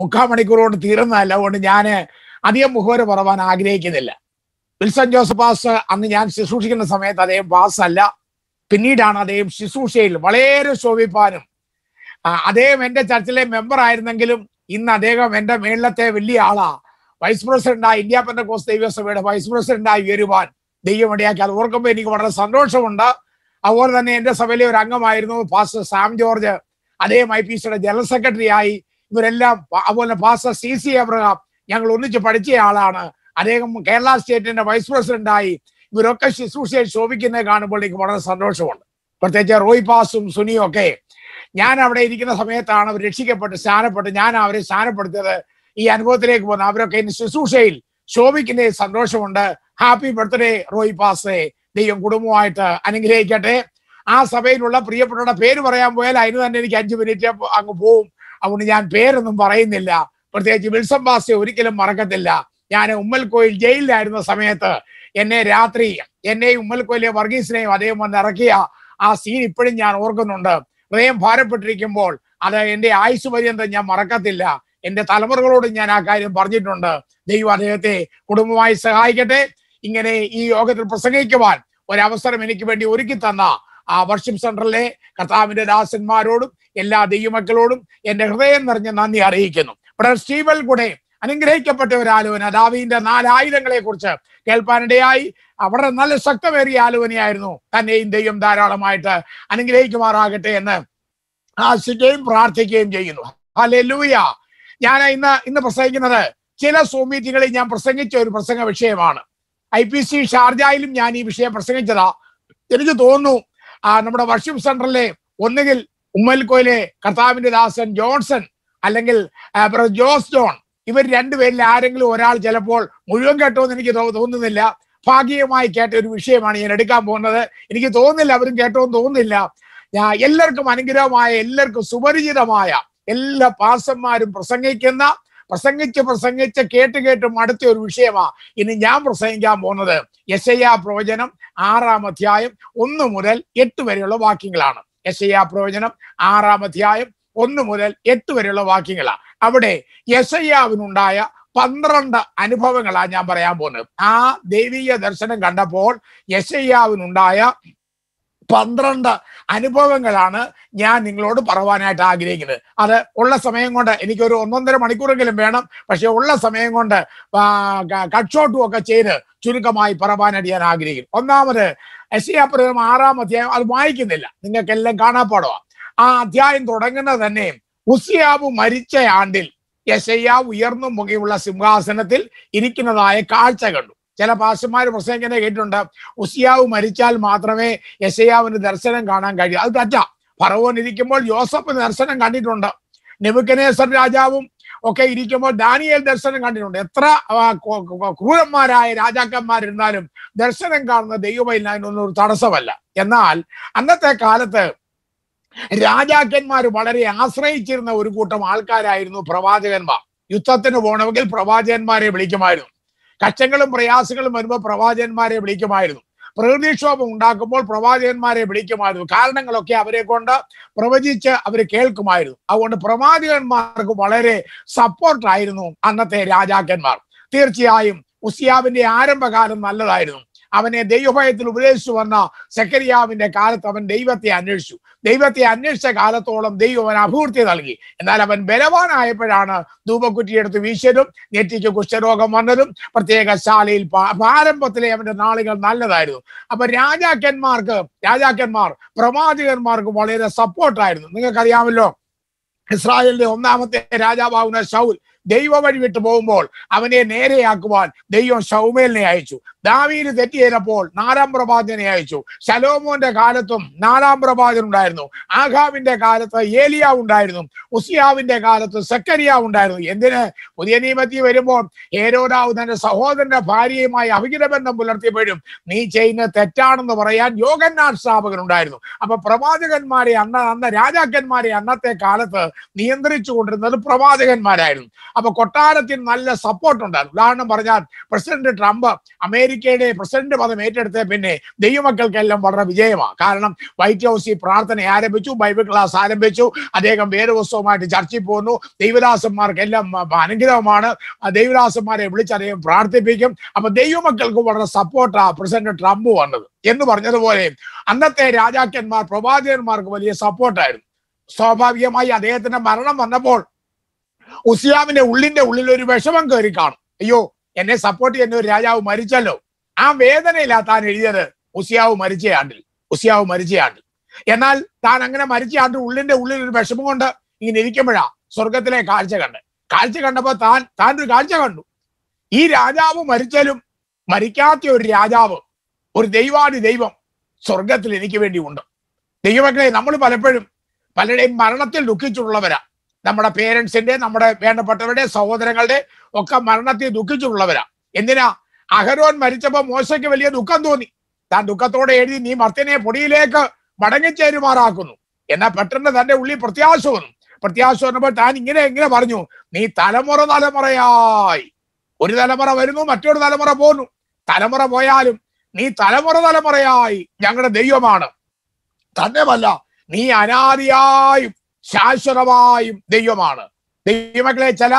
മുക്കാൽ മണിക്കൂർ കൊണ്ട് തീരുന്നതല്ല അതുകൊണ്ട് ഞാൻ അധികം മുഖവര പറവാൻ ആഗ്രഹിക്കുന്നില്ല വിൽസൺ ജോസഫ് പാസ് അന്ന് ഞാൻ ശുശ്രൂഷിക്കുന്ന സമയത്ത് അദ്ദേഹം പാസ് അല്ല പിന്നീടാണ് അദ്ദേഹം ശുശ്രൂഷയിൽ വളരെ ശോഭിപ്പാനും അദ്ദേഹം എൻ്റെ ചർച്ചിലെ മെമ്പർ ആയിരുന്നെങ്കിലും ഇന്ന് അദ്ദേഹം എൻ്റെ മേളത്തെ വലിയ ആളാ വൈസ് പ്രസിഡന്റായി ഇന്ത്യ പെന്തക്കോസ് ദൈവസഭയുടെ വൈസ് പ്രസിഡന്റായി ഉയരുവാൻ ദൈവമിടയാക്കി അത് ഓർക്കുമ്പോൾ എനിക്ക് വളരെ സന്തോഷമുണ്ട് അതുപോലെ തന്നെ എൻ്റെ സഭയിലെ ഒരു അംഗമായിരുന്നു ഫാസ്റ്റർ സാം ജോർജ് അദ്ദേഹം ഐ പി സിയുടെ ജനറൽ സെക്രട്ടറി ആയി ഇവരെല്ലാം അതുപോലെ ഫാസ സി സി എബ്രഹാം ഞങ്ങൾ ഒന്നിച്ച് പഠിച്ച ആളാണ് അദ്ദേഹം കേരള സ്റ്റേറ്റിന്റെ വൈസ് പ്രസിഡന്റായി ഇവരൊക്കെ ശുശ്രൂഷയെ ശോഭിക്കുന്നത് കാണുമ്പോൾ എനിക്ക് വളരെ സന്തോഷമുണ്ട് പ്രത്യേകിച്ച് റോയ് പാസും സുനിയും ഒക്കെ ഞാൻ അവിടെ ഇരിക്കുന്ന സമയത്താണ് അവർ രക്ഷിക്കപ്പെട്ട് സ്നാനപ്പെട്ട് ഞാൻ അവരെ സ്നാനപ്പെടുത്തിയത് ഈ അനുഭവത്തിലേക്ക് പോകുന്ന അവരൊക്കെ ഇന്ന് ശുശ്രൂഷയിൽ ശോഭിക്കുന്ന സന്തോഷമുണ്ട് ഹാപ്പി ബർത്ത്ഡേ റോയ് പാസേ ദൈവം കുടുംബമായിട്ട് അനുഗ്രഹിക്കട്ടെ ആ സഭയിലുള്ള പ്രിയപ്പെട്ടവരുടെ പേര് പറയാൻ പോയാൽ അതിന് തന്നെ എനിക്ക് അഞ്ചു മിനിറ്റ് അങ്ങ് പോവും അതുകൊണ്ട് ഞാൻ പേരൊന്നും പറയുന്നില്ല പ്രത്യേകിച്ച് വിൽസൺ ബാസ്റ്റെ ഒരിക്കലും മറക്കത്തില്ല ഞാൻ ഉമ്മൽക്കോയിൽ ജയിലിലായിരുന്ന സമയത്ത് എന്നെ രാത്രി എന്നെയും ഉമ്മൽക്കോയിലെ വർഗീസിനെയും അദ്ദേഹം വന്ന് ഇറക്കിയ ആ സീൻ ഇപ്പോഴും ഞാൻ ഓർക്കുന്നുണ്ട് ഹൃദയം ഭാരപ്പെട്ടിരിക്കുമ്പോൾ അത് എൻ്റെ ആയുസ് പര്യന്തം ഞാൻ മറക്കത്തില്ല എൻ്റെ തലമുറകളോട് ഞാൻ ആ കാര്യം പറഞ്ഞിട്ടുണ്ട് ദൈവം അദ്ദേഹത്തെ കുടുംബമായി സഹായിക്കട്ടെ ഇങ്ങനെ ഈ യോഗത്തിൽ പ്രസംഗിക്കുവാൻ ഒരവസരം എനിക്ക് വേണ്ടി ഒരുക്കി തന്ന ആ വർഷിപ്പ് സെന്ററിലെ കർത്താവിന്റെ ദാസന്മാരോടും എല്ലാ ദൈവമക്കളോടും എന്റെ ഹൃദയം നിറഞ്ഞ നന്ദി അറിയിക്കുന്നു ബ്രദർ സ്റ്റീവൽ കൂടെ അനുഗ്രഹിക്കപ്പെട്ട ഒരു ആലോചന ദാവിന്റെ നാലായിരങ്ങളെ കുറിച്ച് കേൾപ്പാനിടയായി അവിടെ നല്ല ശക്തമേറിയ ആലോചനയായിരുന്നു തന്നെയും ദൈവം ധാരാളമായിട്ട് അനുഗ്രഹിക്കുമാറാകട്ടെ എന്ന് ആശിക്കുകയും പ്രാർത്ഥിക്കുകയും ചെയ്യുന്നു ഹലൂയ ഞാൻ ഇന്ന് ഇന്ന് പ്രസംഗിക്കുന്നത് ചില സോമീറ്റുകളിൽ ഞാൻ പ്രസംഗിച്ച ഒരു പ്രസംഗ വിഷയമാണ് ഐ പി സി ഷാർജയിലും ഞാൻ ഈ വിഷയം പ്രസംഗിച്ചതാ എനിക്ക് തോന്നുന്നു ആ നമ്മുടെ വർഷിപ്പ് സെന്ററിലെ ഒന്നുകിൽ ഉമ്മൽകോയിലെ കർത്താവിന്റെ ദാസൻ ജോൺസൺ അല്ലെങ്കിൽ ജോസ് ജോൺ ഇവർ രണ്ടുപേരിൽ ആരെങ്കിലും ഒരാൾ ചിലപ്പോൾ മുഴുവൻ കേട്ടോ എന്ന് എനിക്ക് തോന്നുന്നില്ല ഭാഗികമായി കേട്ട ഒരു വിഷയമാണ് ഞാൻ എടുക്കാൻ പോകുന്നത് എനിക്ക് തോന്നുന്നില്ല അവരും കേട്ടോ എന്ന് തോന്നുന്നില്ല ഞാൻ എല്ലാവർക്കും അനുഗ്രഹമായ എല്ലാവർക്കും സുപരിചിതമായ എല്ലാ പാസന്മാരും പ്രസംഗിക്കുന്ന പ്രസംഗിച്ച് പ്രസംഗിച്ച് കേട്ട് കേട്ട് മടുത്ത ഒരു വിഷയമാ ഇനി ഞാൻ പ്രസംഗിക്കാൻ പോകുന്നത് യശയ പ്രവചനം ആറാം അധ്യായം ഒന്ന് മുതൽ എട്ട് വരെയുള്ള വാക്യങ്ങളാണ് യശയ പ്രവചനം ആറാം അധ്യായം ഒന്ന് മുതൽ എട്ട് വരെയുള്ള വാക്യങ്ങളാണ് അവിടെ യശയ്യാവിനുണ്ടായ പന്ത്രണ്ട് അനുഭവങ്ങളാണ് ഞാൻ പറയാൻ പോകുന്നത് ആ ദൈവീയ ദർശനം കണ്ടപ്പോൾ യശയ്യാവിനുണ്ടായ പന്ത്രണ്ട് അനുഭവങ്ങളാണ് ഞാൻ നിങ്ങളോട് പറവാനായിട്ട് ആഗ്രഹിക്കുന്നത് അത് ഉള്ള സമയം കൊണ്ട് എനിക്കൊരു ഒന്നൊന്നര മണിക്കൂറെങ്കിലും വേണം പക്ഷെ ഉള്ള സമയം കൊണ്ട് കട്ട് ഷോട്ടും ഒക്കെ ചെയ്ത് ചുരുക്കമായി പറവാനായിട്ട് ഞാൻ ആഗ്രഹിക്കുന്നു ഒന്നാമത് യശയാപ്രകം ആറാം അധ്യായം അത് വായിക്കുന്നില്ല എല്ലാം കാണാപ്പാടുക ആ അധ്യായം തുടങ്ങുന്ന തന്നെ ഉസിയാവ് മരിച്ച ആണ്ടിൽ യശയ്യാവ് ഉയർന്നു മുഖയുള്ള സിംഹാസനത്തിൽ ഇരിക്കുന്നതായ കാഴ്ച കണ്ടു ചില പാസ്റ്റർമാർ പ്രസംഗിക്കുന്ന കേട്ടിട്ടുണ്ട് ഉസിയാവ് മരിച്ചാൽ മാത്രമേ യശയാവിന് ദർശനം കാണാൻ കഴിയൂ അത് തെറ്റാ ഫറവോൻ ഇരിക്കുമ്പോൾ ജോസഫ് ദർശനം കണ്ടിട്ടുണ്ട് നെബുക്കനേസർ രാജാവും ഒക്കെ ഇരിക്കുമ്പോൾ ദാനിയേൽ ദർശനം കണ്ടിട്ടുണ്ട് എത്ര ക്രൂരന്മാരായ രാജാക്കന്മാരിരുന്നാലും ദർശനം കാണുന്ന ദൈവമയിലൊന്നും ഒരു തടസ്സമല്ല എന്നാൽ അന്നത്തെ കാലത്ത് രാജാക്കന്മാർ വളരെ ആശ്രയിച്ചിരുന്ന ഒരു കൂട്ടം ആൾക്കാരായിരുന്നു പ്രവാചകന്മാർ യുദ്ധത്തിന് പോകണമെങ്കിൽ പ്രവാചകന്മാരെ വിളിക്കുമായിരുന്നു കഷ്ടങ്ങളും പ്രയാസങ്ങളും വരുമ്പോൾ പ്രവാചകന്മാരെ വിളിക്കുമായിരുന്നു പ്രകൃതിക്ഷോഭം ഉണ്ടാക്കുമ്പോൾ പ്രവാചകന്മാരെ വിളിക്കുമായിരുന്നു കാരണങ്ങളൊക്കെ അവരെ കൊണ്ട് പ്രവചിച്ച് അവർ കേൾക്കുമായിരുന്നു അതുകൊണ്ട് പ്രവാചകന്മാർക്ക് വളരെ സപ്പോർട്ടായിരുന്നു അന്നത്തെ രാജാക്കന്മാർ തീർച്ചയായും ഉസിയാവിന്റെ ആരംഭകാലം നല്ലതായിരുന്നു അവനെ ദൈവഭയത്തിൽ ഉപദേശിച്ചു വന്ന സെക്കരിയാവിന്റെ കാലത്ത് അവൻ ദൈവത്തെ അന്വേഷിച്ചു ദൈവത്തെ അന്വേഷിച്ച കാലത്തോളം ദൈവം അവൻ അഭിവൃദ്ധി നൽകി എന്നാൽ അവൻ ബലവാനായപ്പോഴാണ് ധൂപക്കുറ്റിയെടുത്ത് വീശലും നെറ്റിക്ക് കുഷ്ഠരോഗം വന്നതും പ്രത്യേക ശാലയിൽ പ്രാരംഭത്തിലെ അവന്റെ നാളുകൾ നല്ലതായിരുന്നു അപ്പൊ രാജാക്കന്മാർക്ക് രാജാക്കന്മാർ പ്രവാചകന്മാർക്ക് വളരെ സപ്പോർട്ടായിരുന്നു നിങ്ങൾക്കറിയാമല്ലോ ഇസ്രായേലിന്റെ ഒന്നാമത്തെ രാജാവാകുന്ന ഷൗൽ ദൈവ വഴി വിട്ടു പോകുമ്പോൾ അവനെ നേരെയാക്കുവാൻ ദൈവം സൗമേലിനെ അയച്ചു ദാവീന് തെറ്റിയപ്പോൾ നാലാം പ്രഭാതനെ അയച്ചു ശലോമോന്റെ കാലത്തും നാലാം പ്രവാചകൻ ഉണ്ടായിരുന്നു ആഘാവിന്റെ കാലത്ത് ഏലിയ ഉണ്ടായിരുന്നു ഉസിയാവിന്റെ കാലത്ത് സെക്കരിയ ഉണ്ടായിരുന്നു എന്തിന് പുതിയ നിയമത്തിൽ വരുമ്പോൾ ഹേരോദാവ് തന്റെ സഹോദരന്റെ ഭാര്യയുമായി അഭിഹിത ബന്ധം പുലർത്തിയപ്പോഴും നീ ചെയ്യുന്ന തെറ്റാണെന്ന് പറയാൻ യോഗന്നാഥ് സ്ഥാപകൻ ഉണ്ടായിരുന്നു അപ്പൊ പ്രവാചകന്മാരെ അന്ന അന്ന രാജാക്കന്മാരെ അന്നത്തെ കാലത്ത് നിയന്ത്രിച്ചു കൊണ്ടിരുന്നത് പ്രവാചകന്മാരായിരുന്നു അപ്പൊ കൊട്ടാരത്തിന് നല്ല സപ്പോർട്ട് ഉണ്ടായിരുന്നു ഉദാഹരണം പറഞ്ഞാൽ പ്രസിഡന്റ് ട്രംപ് അമേരിക്കയുടെ പ്രസിഡന്റ് പദം ഏറ്റെടുത്ത പിന്നെ ദൈവമക്കൾക്കെല്ലാം വളരെ വിജയമാണ് കാരണം വൈറ്റ് ഹൗസിൽ പ്രാർത്ഥന ആരംഭിച്ചു ബൈബിൾ ക്ലാസ് ആരംഭിച്ചു അദ്ദേഹം വേറെ ദിവസവുമായിട്ട് ചർച്ചയിൽ പോകുന്നു ദൈവദാസന്മാർക്ക് എല്ലാം അനുഗ്രഹമാണ് ദൈവദാസന്മാരെ അദ്ദേഹം പ്രാർത്ഥിപ്പിക്കും അപ്പൊ ദൈവമക്കൾക്ക് വളരെ സപ്പോർട്ടാണ് പ്രസിഡന്റ് ട്രംപ് വന്നത് എന്ന് പറഞ്ഞതുപോലെ അന്നത്തെ രാജാക്കന്മാർ പ്രവാചകന്മാർക്ക് വലിയ സപ്പോർട്ടായിരുന്നു സ്വാഭാവികമായി അദ്ദേഹത്തിന്റെ മരണം വന്നപ്പോൾ ഉസിയാമിന്റെ ഉള്ളിന്റെ ഉള്ളിൽ ഒരു വിഷമം കയറി കാണും അയ്യോ എന്നെ സപ്പോർട്ട് ചെയ്യുന്ന ഒരു രാജാവ് മരിച്ചല്ലോ ആ വേദനയിലാ താൻ എഴുതിയത് ഉസിയാവ് മരിച്ചയാണ്ടിൽ ഉസിയാവ് മരിച്ചയാണ്ടിൽ എന്നാൽ താൻ അങ്ങനെ മരിച്ച ആണ്ടിൽ ഉള്ളിന്റെ ഉള്ളിൽ ഒരു വിഷമം കൊണ്ട് ഇങ്ങനെ ഇരിക്കുമ്പോഴാ സ്വർഗത്തിലെ കാഴ്ച കണ്ട് കാഴ്ച കണ്ടപ്പോൾ താൻ താൻ ഒരു കാഴ്ച കണ്ടു ഈ രാജാവ് മരിച്ചാലും മരിക്കാത്ത ഒരു രാജാവ് ഒരു ദൈവാടി ദൈവം സ്വർഗത്തിൽ എനിക്ക് വേണ്ടി ഉണ്ട് ദൈവങ്ങളെ നമ്മൾ പലപ്പോഴും പലരുടെയും മരണത്തിൽ ദുഃഖിച്ചിട്ടുള്ളവരാ നമ്മുടെ പേരൻസിന്റെ നമ്മുടെ വേണ്ടപ്പെട്ടവരുടെ സഹോദരങ്ങളുടെ ഒക്കെ മരണത്തിൽ ദുഃഖിച്ചിട്ടുള്ളവരാ എന്തിനാ അഹരോൻ മരിച്ചപ്പോ മോശയ്ക്ക് വലിയ ദുഃഖം തോന്നി താൻ ദുഃഖത്തോടെ എഴുതി നീ മർത്തിനെ പൊടിയിലേക്ക് മടങ്ങിച്ചേരുമാറാക്കുന്നു എന്നാ പെട്ടെന്ന് തന്റെ ഉള്ളിൽ പ്രത്യാശ വന്നു പ്രത്യാശ വന്നപ്പോൾ താൻ ഇങ്ങനെ എങ്ങനെ പറഞ്ഞു നീ തലമുറ തലമുറയായി ഒരു തലമുറ വരുന്നു മറ്റൊരു തലമുറ പോന്നു തലമുറ പോയാലും നീ തലമുറ തലമുറയായി ഞങ്ങളുടെ ദൈവമാണ് തന്നെയല്ല നീ അനാദിയായും ശാശ്വതമായും ദൈവമാണ് ദൈവമക്കളെ ചില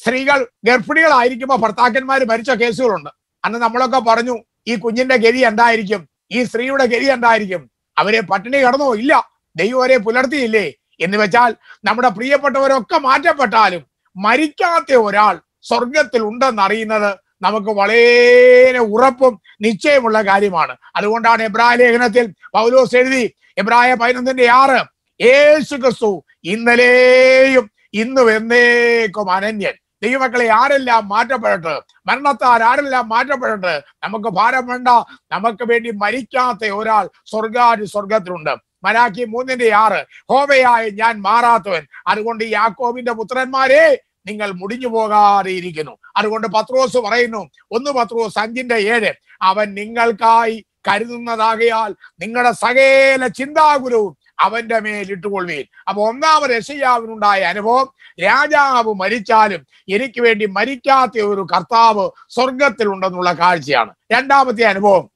സ്ത്രീകൾ ഗർഭിണികളായിരിക്കുമ്പോൾ ഭർത്താക്കന്മാർ മരിച്ച കേസുകളുണ്ട് അന്ന് നമ്മളൊക്കെ പറഞ്ഞു ഈ കുഞ്ഞിന്റെ ഗതി എന്തായിരിക്കും ഈ സ്ത്രീയുടെ ഗതി എന്തായിരിക്കും അവരെ പട്ടിണി കടന്നോ ഇല്ല ദൈവം അവരെ പുലർത്തിയില്ലേ എന്ന് വെച്ചാൽ നമ്മുടെ പ്രിയപ്പെട്ടവരൊക്കെ മാറ്റപ്പെട്ടാലും മരിക്കാത്ത ഒരാൾ സ്വർഗത്തിൽ ഉണ്ടെന്ന് അറിയുന്നത് നമുക്ക് വളരെ ഉറപ്പും നിശ്ചയമുള്ള കാര്യമാണ് അതുകൊണ്ടാണ് എബ്രായ ലേഖനത്തിൽ പൗലോസ് എഴുതി എബ്രായ പതിനൊന്നിന്റെ ആറ് യേശു ക്രിസ്തു ഇന്നലെയും ഇന്നും എന്നേക്കും അനന്യൻ ദൈവമക്കളെ ആരെല്ലാം മാറ്റപ്പെടട്ട് മരണത്താൽ ആരെല്ലാം മാറ്റപ്പെടട്ട് നമുക്ക് ഭാരം വേണ്ട നമുക്ക് വേണ്ടി മരിക്കാത്ത ഒരാൾ സ്വർഗാരി സ്വർഗത്തിലുണ്ട് മലാക്കി മൂന്നിന്റെ ആറ് ഹോവയായ ഞാൻ മാറാത്തവൻ അതുകൊണ്ട് യാക്കോബിന്റെ പുത്രന്മാരെ നിങ്ങൾ മുടിഞ്ഞു പോകാതെ ഇരിക്കുന്നു അതുകൊണ്ട് പത്രോസ് പറയുന്നു ഒന്ന് പത്രോസ് അഞ്ചിന്റെ ഏഴ് അവൻ നിങ്ങൾക്കായി കരുതുന്നതാകയാൽ നിങ്ങളുടെ സകേല ചിന്താകുലവും അവന്റെ മേലിട്ടുകൊള്ളുവീൻ അപ്പൊ ഒന്നാമത് യശയ്യാവിനുണ്ടായ അനുഭവം രാജാവ് മരിച്ചാലും എനിക്ക് വേണ്ടി മരിക്കാത്ത ഒരു കർത്താവ് സ്വർഗത്തിലുണ്ടെന്നുള്ള കാഴ്ചയാണ് രണ്ടാമത്തെ അനുഭവം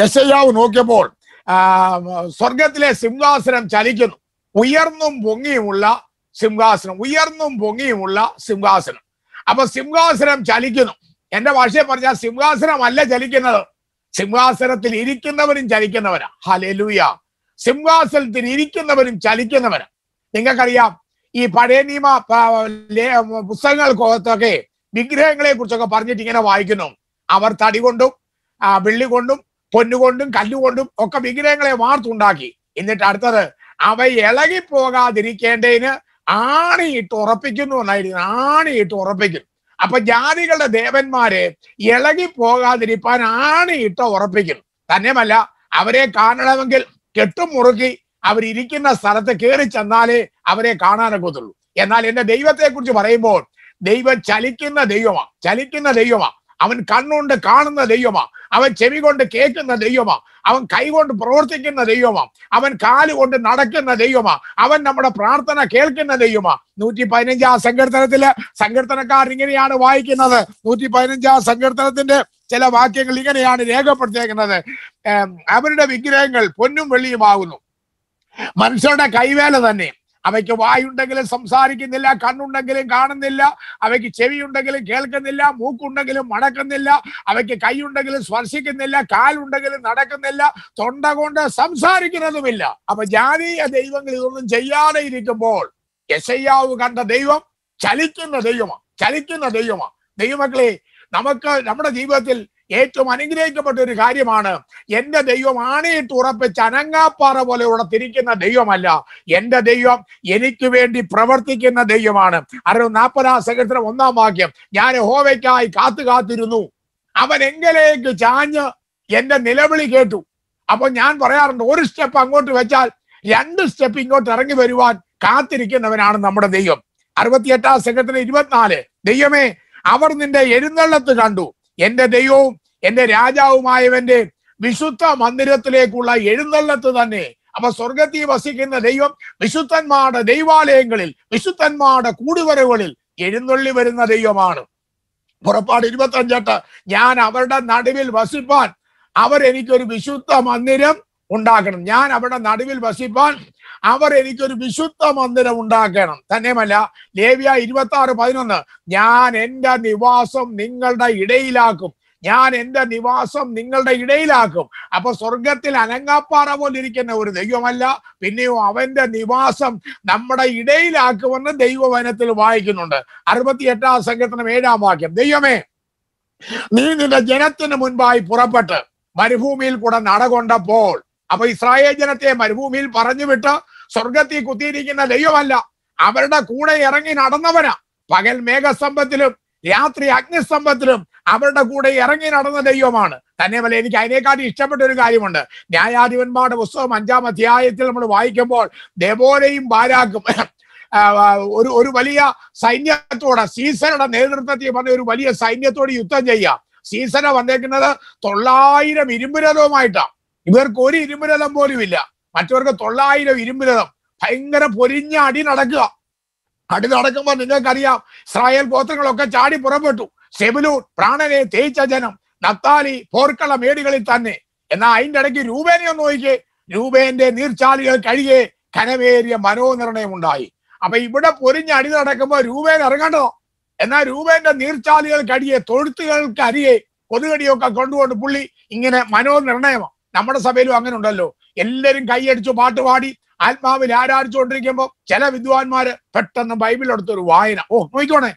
യശയ്യാവ് നോക്കിയപ്പോൾ സ്വർഗത്തിലെ സിംഹാസനം ചലിക്കുന്നു ഉയർന്നും പൊങ്ങിയുമുള്ള സിംഹാസനം ഉയർന്നും പൊങ്ങിയുമുള്ള സിംഹാസനം അപ്പൊ സിംഹാസനം ചലിക്കുന്നു എന്റെ ഭാഷയെ പറഞ്ഞാൽ സിംഹാസനമല്ല ചലിക്കുന്നത് സിംഹാസനത്തിൽ ഇരിക്കുന്നവരും ചലിക്കുന്നവരാ ഹലലുയാ സിംഹാസനത്തിൽ ഇരിക്കുന്നവരും ചലിക്കുന്നവരും നിങ്ങൾക്കറിയാം ഈ പഴയ നിയമ പുസ്തകങ്ങൾക്കൊക്കെ വിഗ്രഹങ്ങളെ കുറിച്ചൊക്കെ പറഞ്ഞിട്ട് ഇങ്ങനെ വായിക്കുന്നു അവർ തടി കൊണ്ടും വെള്ളി കൊണ്ടും പൊന്നുകൊണ്ടും കല്ലുകൊണ്ടും ഒക്കെ വിഗ്രഹങ്ങളെ വാർത്തുണ്ടാക്കി എന്നിട്ട് അടുത്തത് അവ ഇളകിപ്പോകാതിരിക്കേണ്ടതിന് ആണിയിട്ട് ഉറപ്പിക്കുന്നു എന്നായിരിക്കും ആണിയിട്ട് ഉറപ്പിക്കുന്നു അപ്പൊ ജാതികളുടെ ദേവന്മാരെ ഇളകി പോകാതിരിക്കാൻ ആണിയിട്ട് ഉറപ്പിക്കുന്നു തന്നെയുമല്ല അവരെ കാണണമെങ്കിൽ കെട്ടുമുറുക്കി അവരിയ്ക്കുന്ന സ്ഥലത്ത് കയറി ചെന്നാലേ അവരെ കാണാനൊക്കത്തുള്ളൂ എന്നാൽ എന്റെ ദൈവത്തെ കുറിച്ച് പറയുമ്പോൾ ദൈവം ചലിക്കുന്ന ദൈവമാ ചലിക്കുന്ന ദൈവമാ അവൻ കണ്ണുകൊണ്ട് കാണുന്ന ദൈവമാ അവൻ ചെവി കൊണ്ട് കേൾക്കുന്ന ദൈവമാ അവൻ കൈകൊണ്ട് പ്രവർത്തിക്കുന്ന ദൈവമാ അവൻ കാലുകൊണ്ട് നടക്കുന്ന ദൈവമാ അവൻ നമ്മുടെ പ്രാർത്ഥന കേൾക്കുന്ന ദൈവമാ നൂറ്റി പതിനഞ്ചാം സങ്കീർത്തനത്തില് സങ്കീർത്തനക്കാർ ഇങ്ങനെയാണ് വായിക്കുന്നത് നൂറ്റി പതിനഞ്ചാം സങ്കീർത്തനത്തിന്റെ ചില വാക്യങ്ങൾ ഇങ്ങനെയാണ് രേഖപ്പെടുത്തിയേക്കുന്നത് അവരുടെ വിഗ്രഹങ്ങൾ പൊന്നും വെള്ളിയുമാകുന്നു മനുഷ്യരുടെ കൈവേല തന്നെ അവയ്ക്ക് വായുണ്ടെങ്കിലും സംസാരിക്കുന്നില്ല കണ്ണുണ്ടെങ്കിലും കാണുന്നില്ല അവയ്ക്ക് ചെവിയുണ്ടെങ്കിലും കേൾക്കുന്നില്ല മൂക്കുണ്ടെങ്കിലും മടക്കുന്നില്ല അവയ്ക്ക് കൈയുണ്ടെങ്കിലും സ്പർശിക്കുന്നില്ല കാലുണ്ടെങ്കിലും നടക്കുന്നില്ല തൊണ്ട കൊണ്ട് സംസാരിക്കുന്നതുമില്ല അപ്പൊ ജാതീയ ദൈവങ്ങൾ ഇതൊന്നും ചെയ്യാതെ ഇരിക്കുമ്പോൾ യശയ്യാവ് കണ്ട ദൈവം ചലിക്കുന്ന ദൈവമാണ് ചലിക്കുന്ന ദൈവമാണ് ദൈവമക്കളെ നമുക്ക് നമ്മുടെ ജീവിതത്തിൽ ഏറ്റവും അനുഗ്രഹിക്കപ്പെട്ട ഒരു കാര്യമാണ് എന്റെ ദൈവം ആണയിട്ട് ഉറപ്പിച്ച അനങ്ങാപ്പാറ പോലെ തിരിക്കുന്ന ദൈവമല്ല എന്റെ ദൈവം എനിക്ക് വേണ്ടി പ്രവർത്തിക്കുന്ന ദൈവമാണ് അറിയോ നാൽപ്പതാം സെക്രട്ടറി ഒന്നാം വാക്യം ഞാൻ ഹോവയ്ക്കായി കാത്തു കാത്തിരുന്നു അവൻ എങ്കിലേക്ക് ചാഞ്ഞ് എന്റെ നിലവിളി കേട്ടു അപ്പൊ ഞാൻ പറയാറുണ്ട് ഒരു സ്റ്റെപ്പ് അങ്ങോട്ട് വെച്ചാൽ രണ്ട് സ്റ്റെപ്പ് ഇങ്ങോട്ട് ഇറങ്ങി വരുവാൻ കാത്തിരിക്കുന്നവനാണ് നമ്മുടെ ദൈവം അറുപത്തിയെട്ടാം സെക്രട്ടറി ഇരുപത്തിനാല് ദൈവമേ അവർ നിന്റെ എഴുന്നള്ളത്ത് കണ്ടു എന്റെ ദൈവവും എന്റെ രാജാവുമായവന്റെ വിശുദ്ധ മന്ദിരത്തിലേക്കുള്ള എഴുന്നള്ളത്ത് തന്നെ അപ്പൊ സ്വർഗത്തിൽ വസിക്കുന്ന ദൈവം വിശുദ്ധന്മാരുടെ ദൈവാലയങ്ങളിൽ വിശുദ്ധന്മാരുടെ കൂടുവരവുകളിൽ എഴുന്നള്ളി വരുന്ന ദൈവമാണ് പുറപ്പാട് ഇരുപത്തി അഞ്ചട്ട് ഞാൻ അവരുടെ നടുവിൽ വസിപ്പാൻ അവരെനിക്കൊരു വിശുദ്ധ മന്ദിരം ഉണ്ടാക്കണം ഞാൻ അവരുടെ നടുവിൽ വസിപ്പാൻ അവർ എനിക്കൊരു വിശുദ്ധ മന്ദിരം ഉണ്ടാക്കണം തന്നെയുമല്ല ലേവ്യ ഇരുപത്തി ആറ് പതിനൊന്ന് ഞാൻ എൻ്റെ നിവാസം നിങ്ങളുടെ ഇടയിലാക്കും ഞാൻ എൻ്റെ നിവാസം നിങ്ങളുടെ ഇടയിലാക്കും അപ്പൊ സ്വർഗത്തിൽ അനങ്ങാപ്പാറ പോലെ ഇരിക്കുന്ന ഒരു ദൈവമല്ല പിന്നെയോ അവന്റെ നിവാസം നമ്മുടെ ഇടയിലാക്കുമെന്ന് ദൈവവനത്തിൽ വായിക്കുന്നുണ്ട് അറുപത്തി എട്ടാം സംഘത്തിനും ഏഴാം വാക്യം ദൈവമേ നീ നിന്റെ ജനത്തിന് മുൻപായി പുറപ്പെട്ട് മരുഭൂമിയിൽ കൂടെ നടകൊണ്ടപ്പോൾ അപ്പൊ ഇസ്രായേൽ ജനത്തെ മരുഭൂമിയിൽ പറഞ്ഞു വിട്ട് സ്വർഗത്തിൽ കുത്തിയിരിക്കുന്ന ദൈവമല്ല അവരുടെ കൂടെ ഇറങ്ങി നടന്നവനാ പകൽ മേഘസ്തംഭത്തിലും രാത്രി അഗ്നിസ്തംഭത്തിലും അവരുടെ കൂടെ ഇറങ്ങി നടന്ന ദൈവമാണ് പോലെ എനിക്ക് അതിനേക്കാട്ടി ഇഷ്ടപ്പെട്ട ഒരു കാര്യമുണ്ട് ന്യായാധിപന്മാരുടെ പുസ്തകം അഞ്ചാം അധ്യായത്തിൽ നമ്മൾ വായിക്കുമ്പോൾ ദേവോലയും ബാരാക്കും ഒരു ഒരു വലിയ സൈന്യത്തോടെ സീസറുടെ നേതൃത്വത്തിൽ പറഞ്ഞ ഒരു വലിയ സൈന്യത്തോട് യുദ്ധം ചെയ്യാം സീസന വന്നേക്കുന്നത് തൊള്ളായിരം ഇരുമ്പുരഥവുമായിട്ടാണ് ഇവർക്ക് ഒരു ഇരുമ്പുരഥം പോലും ഇല്ല മറ്റവർക്ക് തൊള്ളായിരം രഥം ഭയങ്കര പൊരിഞ്ഞ അടി നടക്കുക അടി നടക്കുമ്പോൾ നിങ്ങൾക്കറിയാം ഇസ്രായേൽ ഗോത്രങ്ങളൊക്കെ ചാടി പുറപ്പെട്ടു സെബിലൂൺ പ്രാണനെ തേച്ച ജനം നത്താലി പോർക്കള മേടുകളിൽ തന്നെ എന്നാൽ അതിന്റെ ഇടയ്ക്ക് രൂപേനെ ഒന്ന് നോക്കിയേ രൂപേന്റെ നീർച്ചാലുകൾ കഴിയെ ഘനമേറിയ മനോനിർണയം ഉണ്ടായി അപ്പൊ ഇവിടെ പൊരിഞ്ഞ അടി നടക്കുമ്പോ രൂപേൻ ഇറങ്ങണ്ടോ എന്നാൽ രൂപേന്റെ നീർച്ചാലുകൾ കടിയെ തൊഴുത്തുകൾക്ക് അരിയെ കൊതുകടിയൊക്കെ കൊണ്ടുകൊണ്ട് പുള്ളി ഇങ്ങനെ മനോനിർണയമാണ് നമ്മുടെ സഭയിലും അങ്ങനെ ഉണ്ടല്ലോ എല്ലാവരും കൈയടിച്ചു പാട്ടുപാടി ആത്മാവിൽ ആരാധിച്ചുകൊണ്ടിരിക്കുമ്പോൾ ചില വിദ്വാൻമാര് പെട്ടെന്ന് ബൈബിൾ എടുത്തൊരു വായന ഓ നോക്കിക്കോണേ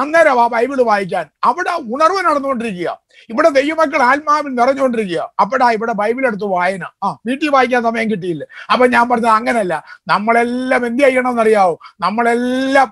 അന്നേരം ആ ബൈബിൾ വായിക്കാൻ അവിടെ ഉണർവ് നടന്നുകൊണ്ടിരിക്കുക ഇവിടെ ദൈവമക്കൾ ആത്മാവിൽ നിറഞ്ഞുകൊണ്ടിരിക്കുക അപ്പടാ ഇവിടെ ബൈബിൾ എടുത്ത് വായന ആ വീട്ടിൽ വായിക്കാൻ സമയം കിട്ടിയില്ല അപ്പൊ ഞാൻ പറഞ്ഞത് അങ്ങനല്ല നമ്മളെല്ലാം എന്ത് ചെയ്യണം എന്നറിയാവോ നമ്മളെല്ലാം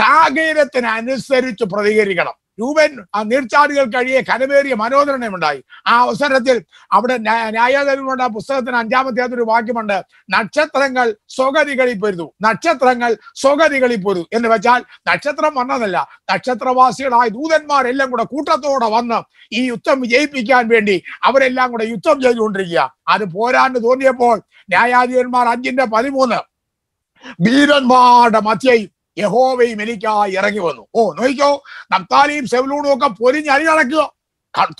സാഹചര്യത്തിനനുസരിച്ച് പ്രതികരിക്കണം രൂപൻ ആ നീർച്ചാടുകൾ കഴിയെ കനവേറിയ മനോധരണമുണ്ടായി ആ അവസരത്തിൽ അവിടെ ന്യായാലയമുണ്ട് പുസ്തകത്തിന് അഞ്ചാമത്തെ ഒരു വാക്യമുണ്ട് നക്ഷത്രങ്ങൾ സ്വഗതികളിൽ പൊരുതു നക്ഷത്രങ്ങൾ സ്വഗതികളിൽ പൊരുതു എന്ന് വെച്ചാൽ നക്ഷത്രം വന്നതല്ല നക്ഷത്രവാസികളായ ദൂതന്മാർ എല്ലാം കൂടെ കൂട്ടത്തോടെ വന്ന് ഈ യുദ്ധം വിജയിപ്പിക്കാൻ വേണ്ടി അവരെല്ലാം കൂടെ യുദ്ധം ചെയ്തുകൊണ്ടിരിക്കുക അത് പോരാണ്ട് തോന്നിയപ്പോൾ ന്യായാധിപന്മാർ അഞ്ചിന്റെ പതിമൂന്ന് വീരന്മാരുടെ മധ്യയും യഹോവയും എനിക്കായി ഇറങ്ങി വന്നു ഓ നോക്കിക്കോ നക്താലിയും സെവലൂണും ഒക്കെ പൊരിഞ്ഞ് അരി നടക്കുക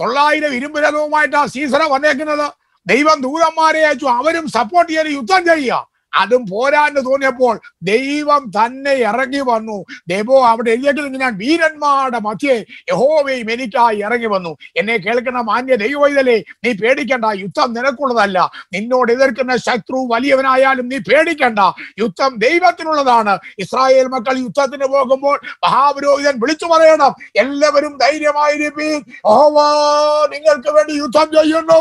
തൊള്ളായിരം ഇരുമ്പുരഥവുമായിട്ടാണ് സീസറ വന്നേക്കുന്നത് ദൈവം ദൂതന്മാരെ അയച്ചു അവരും സപ്പോർട്ട് ചെയ്യാൻ യുദ്ധം ചെയ്യുക അതും പോരാന്ന് തോന്നിയപ്പോൾ ദൈവം തന്നെ ഇറങ്ങി വന്നു ദൈവോ അവിടെ എഴുതിയിട്ടില്ലെങ്കിൽ ഞാൻ വീരന്മാരുടെ മധ്യേ യഹോവയും എനിക്കായി ഇറങ്ങി വന്നു എന്നെ കേൾക്കുന്ന മാന്യ ദൈവവൈതലേ നീ പേടിക്കണ്ട യുദ്ധം നിനക്കുള്ളതല്ല നിന്നോട് എതിർക്കുന്ന ശത്രു വലിയവനായാലും നീ പേടിക്കണ്ട യുദ്ധം ദൈവത്തിനുള്ളതാണ് ഇസ്രായേൽ മക്കൾ യുദ്ധത്തിന് പോകുമ്പോൾ മഹാപുരോഹിതൻ വിളിച്ചു പറയണം എല്ലാവരും ധൈര്യമായിരിക്കും നിങ്ങൾക്ക് വേണ്ടി യുദ്ധം ചെയ്യുന്നു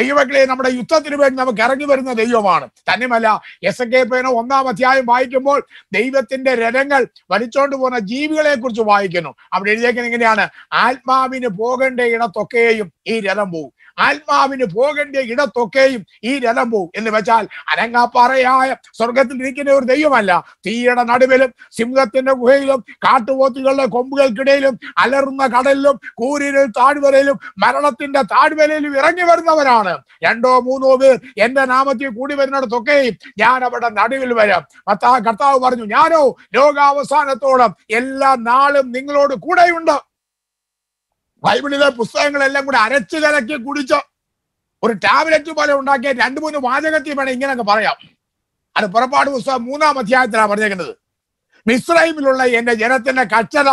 ദൈവങ്ങളെ നമ്മുടെ യുദ്ധത്തിന് വേണ്ടി നമുക്ക് ഇറങ്ങി വരുന്ന ദൈവമാണ് തന്നെയുമല്ല എസ് എ കെ പേന ഒന്നാം അധ്യായം വായിക്കുമ്പോൾ ദൈവത്തിന്റെ രഥങ്ങൾ വലിച്ചോണ്ട് പോകുന്ന ജീവികളെ കുറിച്ച് വായിക്കുന്നു അവിടെ എഴുതിയേക്കുന്ന എങ്ങനെയാണ് ആത്മാവിന് പോകേണ്ട ഇടത്തൊക്കെയും ഈ രഥം പോകും ആത്മാവിന് പോകേണ്ട ഇടത്തൊക്കെയും ഈ രഥം പോകും എന്ന് വെച്ചാൽ അരങ്ങാപ്പാറയായ സ്വർഗത്തിൽ ഇരിക്കുന്ന ഒരു ദൈവമല്ല തീയുടെ നടുവിലും സിംഹത്തിന്റെ ഗുഹയിലും കാട്ടുപോത്തുകളുടെ കൊമ്പുകൾക്കിടയിലും അലറുന്ന കടലിലും കൂരിലും താഴ്വരയിലും മരണത്തിന്റെ താഴ്വരയിലും ഇറങ്ങി വരുന്നവനാണ് ആണ് രണ്ടോ മൂന്നോ പേർ എന്റെ നാമത്തിൽ കൂടി വരുന്നിടത്തൊക്കെയും ഞാൻ അവിടെ നടുവിൽ വരാം മത്താ കർത്താവ് പറഞ്ഞു ഞാനോ ലോകാവസാനത്തോളം എല്ലാ നാളും നിങ്ങളോട് കൂടെയുണ്ട് ബൈബിളിലെ പുസ്തകങ്ങളെല്ലാം കൂടെ അരച്ചു കലക്കി കുടിച്ച ഒരു ടാബ്ലറ്റ് പോലെ ഉണ്ടാക്കിയ രണ്ട് മൂന്ന് വാചകത്തിൽ വേണം ഇങ്ങനെയൊക്കെ പറയാം അത് പുറപ്പാട് പുസ്തകം മൂന്നാം അധ്യായത്തിലാണ് പറഞ്ഞേക്കുന്നത് മിസ്രൈമിലുള്ള എന്റെ ജനത്തിന്റെ കച്ചത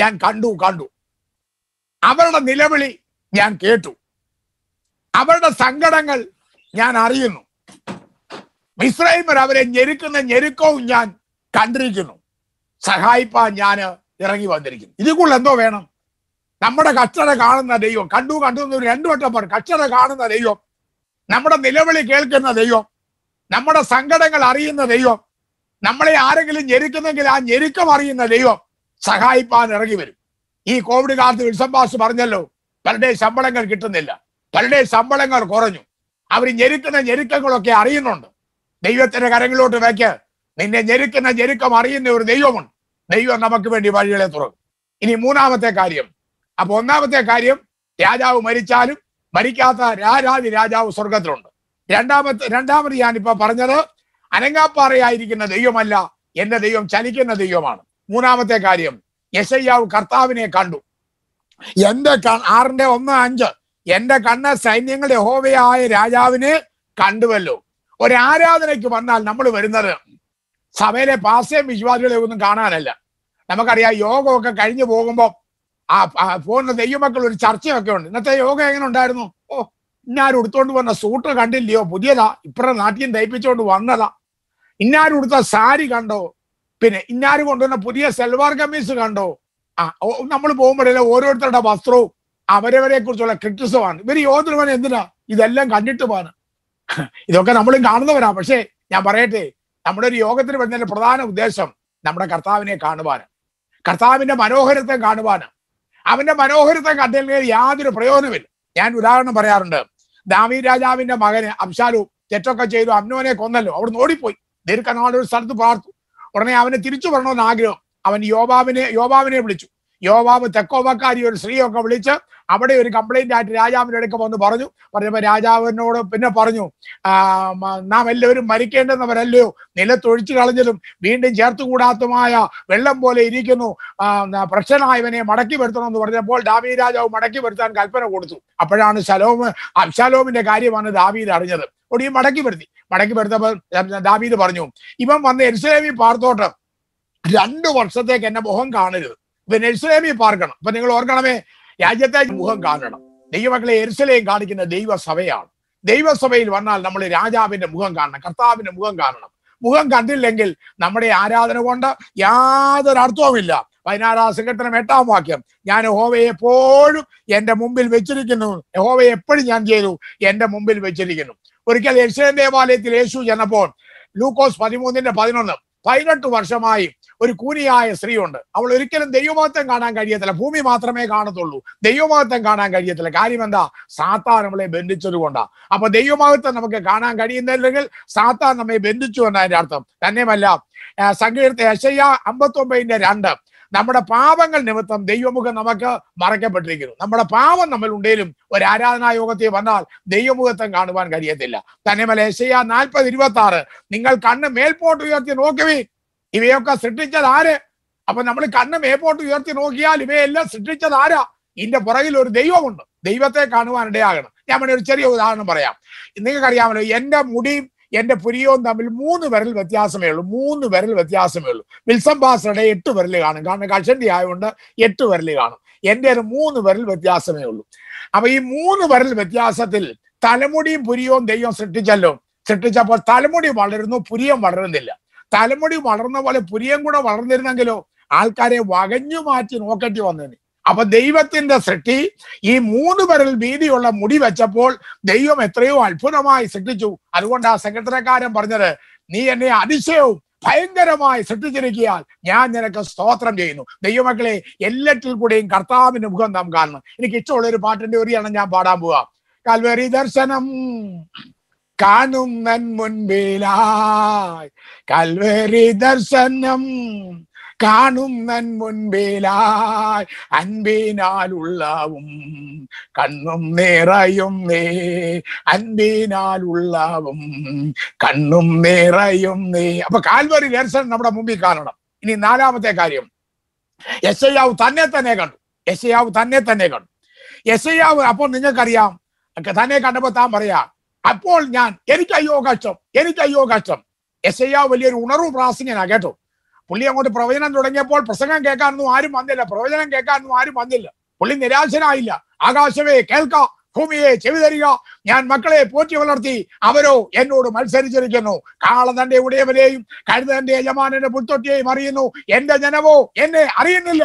ഞാൻ കണ്ടു കണ്ടു അവരുടെ നിലവിളി ഞാൻ കേട്ടു അവരുടെ സങ്കടങ്ങൾ ഞാൻ അറിയുന്നു ഇസ്രൈമർ അവരെ ഞെരുക്കുന്ന ഞെരുക്കവും ഞാൻ കണ്ടിരിക്കുന്നു സഹായിപ്പാൻ ഞാൻ ഇറങ്ങി വന്നിരിക്കുന്നു ഇതിൽ എന്തോ വേണം നമ്മുടെ കച്ചട കാണുന്ന ദൈവം കണ്ടു കണ്ടു എന്ന് രണ്ടു വട്ടം പറഞ്ഞു കച്ചട കാണുന്ന ദൈവം നമ്മുടെ നിലവിളി കേൾക്കുന്ന ദൈവം നമ്മുടെ സങ്കടങ്ങൾ അറിയുന്ന ദൈവം നമ്മളെ ആരെങ്കിലും ഞെരുക്കുന്നെങ്കിൽ ആ ഞെരുക്കം അറിയുന്ന ദൈവം സഹായിപ്പാൻ ഇറങ്ങി വരും ഈ കോവിഡ് കാലത്ത് വിൽസംബാസ് പറഞ്ഞല്ലോ പലരുടെയും ശമ്പളങ്ങൾ കിട്ടുന്നില്ല പലരുടെ ശമ്പളങ്ങൾ കുറഞ്ഞു അവർ ഞെരുക്കുന്ന ഞെരുക്കങ്ങളൊക്കെ അറിയുന്നുണ്ട് ദൈവത്തിന്റെ കരങ്ങളിലോട്ട് വയ്ക്ക് നിന്നെ ഞെരുക്കുന്ന ഞെരുക്കം അറിയുന്ന ഒരു ദൈവമുണ്ട് ദൈവം നമുക്ക് വേണ്ടി വഴികളെ തുറക്കും ഇനി മൂന്നാമത്തെ കാര്യം അപ്പൊ ഒന്നാമത്തെ കാര്യം രാജാവ് മരിച്ചാലും മരിക്കാത്ത രാജാതി രാജാവ് സ്വർഗത്തിലുണ്ട് രണ്ടാമത്തെ രണ്ടാമത് ഞാനിപ്പോ പറഞ്ഞത് അനങ്ങാപ്പാറയായിരിക്കുന്ന ദൈവമല്ല എന്റെ ദൈവം ചലിക്കുന്ന ദൈവമാണ് മൂന്നാമത്തെ കാര്യം യശയ്യാവ് കർത്താവിനെ കണ്ടു എന്റെ ആറിന്റെ ഒന്ന് അഞ്ച് എന്റെ കണ്ണ് സൈന്യങ്ങളുടെ ഹോവയായ രാജാവിന് കണ്ടുവല്ലോ ഒരാരാധനയ്ക്ക് വന്നാൽ നമ്മൾ വരുന്നത് സഭയിലെ പാസ്യം വിശ്വാസികളെ ഒന്നും കാണാനല്ല നമുക്കറിയാം യോഗമൊക്കെ കഴിഞ്ഞു പോകുമ്പോൾ ആ പോകുന്ന ദൈവമക്കൾ ഒരു ചർച്ചയൊക്കെ ഉണ്ട് ഇന്നത്തെ യോഗ എങ്ങനെ ഉണ്ടായിരുന്നു ഓ ഇന്നാരും ഉടുത്തോണ്ട് വന്ന സൂട്ട് കണ്ടില്ലയോ പുതിയതാ ഇപ്പറ നാട്ടിൽ തയ്പ്പിച്ചുകൊണ്ട് വന്നതാ ഇന്നാരും എടുത്ത സാരി കണ്ടോ പിന്നെ ഇന്നാരും കൊണ്ടുവന്ന പുതിയ സെൽവാർ കമ്മീസ് കണ്ടോ ആ നമ്മൾ പോകുമ്പോഴല്ലേ ഓരോരുത്തരുടെ വസ്ത്രവും അവരവരെ കുറിച്ചുള്ള ക്രിറ്റിസമാണ് ഇവർ യോധനവൻ എന്തിനാ ഇതെല്ലാം കണ്ടിട്ടുമാണ് ഇതൊക്കെ നമ്മളും കാണുന്നവരാ പക്ഷേ ഞാൻ പറയട്ടെ നമ്മുടെ ഒരു യോഗത്തിന് വരുന്നതിന്റെ പ്രധാന ഉദ്ദേശം നമ്മുടെ കർത്താവിനെ കാണുവാന് കർത്താവിന്റെ മനോഹരത്തെ കാണുവാന് അവന്റെ മനോഹരത്തെ കണ്ടില്ലെങ്കിൽ യാതൊരു പ്രയോജനമില്ല ഞാൻ ഉദാഹരണം പറയാറുണ്ട് ദാവീ രാജാവിന്റെ മകന് അബ്ശാലു തെറ്റൊക്കെ ചെയ്തു അമ്നോനെ കൊന്നല്ലോ അവിടുന്ന് ഓടിപ്പോയി ദീർഘനാളൊരു സ്ഥലത്ത് പാർത്തു ഉടനെ അവനെ തിരിച്ചു വരണമെന്ന് ആഗ്രഹം അവൻ യോബാവിനെ യോബാവിനെ വിളിച്ചു യോവാബ് തെക്കോവക്കാരി ഒരു സ്ത്രീയൊക്കെ വിളിച്ച് അവിടെ ഒരു കംപ്ലൈന്റ് ആയിട്ട് രാജാവിന്റെ അടുക്ക വന്ന് പറഞ്ഞു പറഞ്ഞപ്പോ രാജാവിനോട് പിന്നെ പറഞ്ഞു നാം എല്ലാവരും മരിക്കേണ്ടെന്നവരല്ലയോ നിലത്തൊഴിച്ചു കളഞ്ഞതും വീണ്ടും ചേർത്തുകൂടാത്തുമായ വെള്ളം പോലെ ഇരിക്കുന്നു പ്രശ്നമായവനെ മടക്കി വരുത്തണം എന്ന് പറഞ്ഞപ്പോൾ ദാവീ രാജാവ് മടക്കി വരുത്താൻ കൽപ്പന കൊടുത്തു അപ്പോഴാണ് ശലോമ് അബ്ശാലോമിന്റെ കാര്യമാണ് ദാവീദ് അറിഞ്ഞത് ഒടിയും മടക്കി വരുത്തി മടക്കി വരുത്തപ്പോൾ ദാവീദ് പറഞ്ഞു ഇവൻ വന്ന് എരിസലേമി പാർത്തോട്ട് രണ്ടു വർഷത്തേക്ക് എന്നെ മുഖം കാണരുത് പിന്നെ എരുസലേമിൽ പാർക്കണം അപ്പൊ നിങ്ങൾ ഓർക്കണമേ രാജ്യത്തെ മുഖം കാണണം ദൈവമക്കളെ എരുസലേം കാണിക്കുന്ന ദൈവസഭയാണ് ദൈവസഭയിൽ വന്നാൽ നമ്മൾ രാജാവിന്റെ മുഖം കാണണം കർത്താവിന്റെ മുഖം കാണണം മുഖം കണ്ടില്ലെങ്കിൽ നമ്മുടെ ആരാധന കൊണ്ട് യാതൊരു അർത്ഥവുമില്ല പതിനാറാം സെക്രട്ടറി എട്ടാം വാക്യം ഞാൻ ഹോവയെ എപ്പോഴും എൻ്റെ മുമ്പിൽ വെച്ചിരിക്കുന്നു ഹോവയെ എപ്പോഴും ഞാൻ ചെയ്തു എന്റെ മുമ്പിൽ വെച്ചിരിക്കുന്നു ഒരിക്കൽ യക്ഷേൻ ദേവാലയത്തിൽ യേശു ചെന്നപ്പോൾ ലൂക്കോസ് പതിമൂന്നിന്റെ പതിനൊന്ന് പതിനെട്ട് വർഷമായി ഒരു കൂനിയായ സ്ത്രീ ഉണ്ട് അവൾ ഒരിക്കലും ദൈവമാത്രം കാണാൻ കഴിയത്തില്ല ഭൂമി മാത്രമേ കാണത്തുള്ളൂ ദൈവമാത്രം കാണാൻ കഴിയത്തില്ല കാര്യം എന്താ സാത്താൻ നമ്മളെ ബന്ധിച്ചത് കൊണ്ടാ അപ്പൊ ദൈവമാത്രം നമുക്ക് കാണാൻ കഴിയുന്നില്ലെങ്കിൽ സാത്താൻ നമ്മെ ബന്ധിച്ചു എന്നതിന്റെ അർത്ഥം തന്നെയുമല്ല സങ്കീർത്ത അശയ്യ അമ്പത്തി ഒമ്പതിന്റെ രണ്ട് നമ്മുടെ പാപങ്ങൾ നിമിത്തം ദൈവമുഖം നമുക്ക് മറയ്ക്കപ്പെട്ടിരിക്കുന്നു നമ്മുടെ പാപം നമ്മൾ ഉണ്ടെങ്കിലും ഒരു ആരാധനാ യോഗത്തിൽ വന്നാൽ ദൈവമുഖത്തം കാണുവാൻ കഴിയത്തില്ല മല ഏഷ്യ നാൽപ്പത് ഇരുപത്തി ആറ് നിങ്ങൾ കണ്ണ് മേൽപോട്ട് ഉയർത്തി നോക്കുവി ഇവയൊക്കെ സൃഷ്ടിച്ചത് ആര് അപ്പൊ നമ്മൾ കണ്ണ് മേൽപോട്ട് ഉയർത്തി നോക്കിയാൽ ഇവയെല്ലാം സൃഷ്ടിച്ചത് ആരാ ഇതിന്റെ പുറകിൽ ഒരു ദൈവമുണ്ട് ദൈവത്തെ കാണുവാൻ ഇടയാകണം ഞാൻ വേണേ ഒരു ചെറിയ ഉദാഹരണം പറയാം നിങ്ങൾക്കറിയാമല്ലോ എൻ്റെ മുടിയും എന്റെ പുരിയവും തമ്മിൽ മൂന്ന് വിരൽ വ്യത്യാസമേ ഉള്ളൂ മൂന്ന് വിരൽ വ്യത്യാസമേ ഉള്ളൂ വിൽസൺ ബാസറുടെ എട്ട് വിരൽ കാണും കാരണം കഷണ്ടി ആയതുകൊണ്ട് എട്ട് വിരൽ കാണും എന്റെ ഒരു മൂന്ന് വിരൽ വ്യത്യാസമേ ഉള്ളൂ അപ്പൊ ഈ മൂന്ന് വിരൽ വ്യത്യാസത്തിൽ തലമുടിയും പുരിയവും ദൈവം സൃഷ്ടിച്ചല്ലോ സൃഷ്ടിച്ചപ്പോൾ തലമുടി വളരുന്നു പുരിയം വളരുന്നില്ല തലമുടി വളർന്ന പോലെ പുരിയം കൂടെ വളർന്നിരുന്നെങ്കിലോ ആൾക്കാരെ വകഞ്ഞു മാറ്റി നോക്കേണ്ടി വന്നേ അപ്പൊ ദൈവത്തിന്റെ സൃഷ്ടി ഈ മൂന്ന് പരൽ വീതിയുള്ള മുടി വെച്ചപ്പോൾ ദൈവം എത്രയോ അത്ഭുതമായി സൃഷ്ടിച്ചു അതുകൊണ്ട് ആ സെക്രട്ടറിക്കാരൻ പറഞ്ഞത് നീ എന്നെ അതിശയവും ഭയങ്കരമായി സൃഷ്ടിച്ചിരിക്കിയാൽ ഞാൻ നിനക്ക് സ്തോത്രം ചെയ്യുന്നു ദൈവമക്കളെ എല്ലാറ്റിൽ കൂടെയും കർത്താവിന്റെ മുഖം നാം കാണണം എനിക്ക് ഇഷ്ടമുള്ള ഒരു പാട്ടിന്റെ ഒരിയാണ് ഞാൻ പാടാൻ പോവാ കൽവരി ദർശനം കാണുന്നൻ മുൻപിലായി കൽവരി ദർശനം കാണും നൻമുൻപിലായി അൻപിനാലുള്ളവും കണ്ണും നേറയും നേ അൻപിനാലുള്ളവും കണ്ണും നേറയും നേ അപ്പൊ കാൽവറി ദർശൻ നമ്മുടെ മുമ്പിൽ കാണണം ഇനി നാലാമത്തെ കാര്യം യശയാവ് തന്നെ തന്നെ കണ്ടു യശയാവ് തന്നെ തന്നെ കണ്ടു യശയാവ് അപ്പോൾ നിങ്ങൾക്കറിയാം തന്നെ കണ്ടപ്പോൾ താൻ പറയാ അപ്പോൾ ഞാൻ എനിക്ക് അയ്യോ കഷ്ടം എനിക്ക് അയ്യോ കഷ്ടം യശയാവ് വലിയൊരു ഉണർവ് പ്രാസംഗനാ കേട്ടോ പുള്ളി അങ്ങോട്ട് പ്രവചനം തുടങ്ങിയപ്പോൾ പ്രസംഗം കേൾക്കാനൊന്നും ആരും വന്നില്ല പ്രവചനം കേൾക്കാനൊന്നും ആരും വന്നില്ല പുള്ളി നിരാശനായില്ല ആകാശമേ കേൾക്ക ഭൂമിയെ ചെവി തരിക ഞാൻ മക്കളെ പോറ്റി വളർത്തി അവരോ എന്നോട് മത്സരിച്ചിരിക്കുന്നു കാള തന്റെ ഉടയവരെയും കഴുത തന്റെ യജമാനന്റെ പുൽത്തൊട്ടിയെയും അറിയുന്നു എന്റെ ജനവോ എന്നെ അറിയുന്നില്ല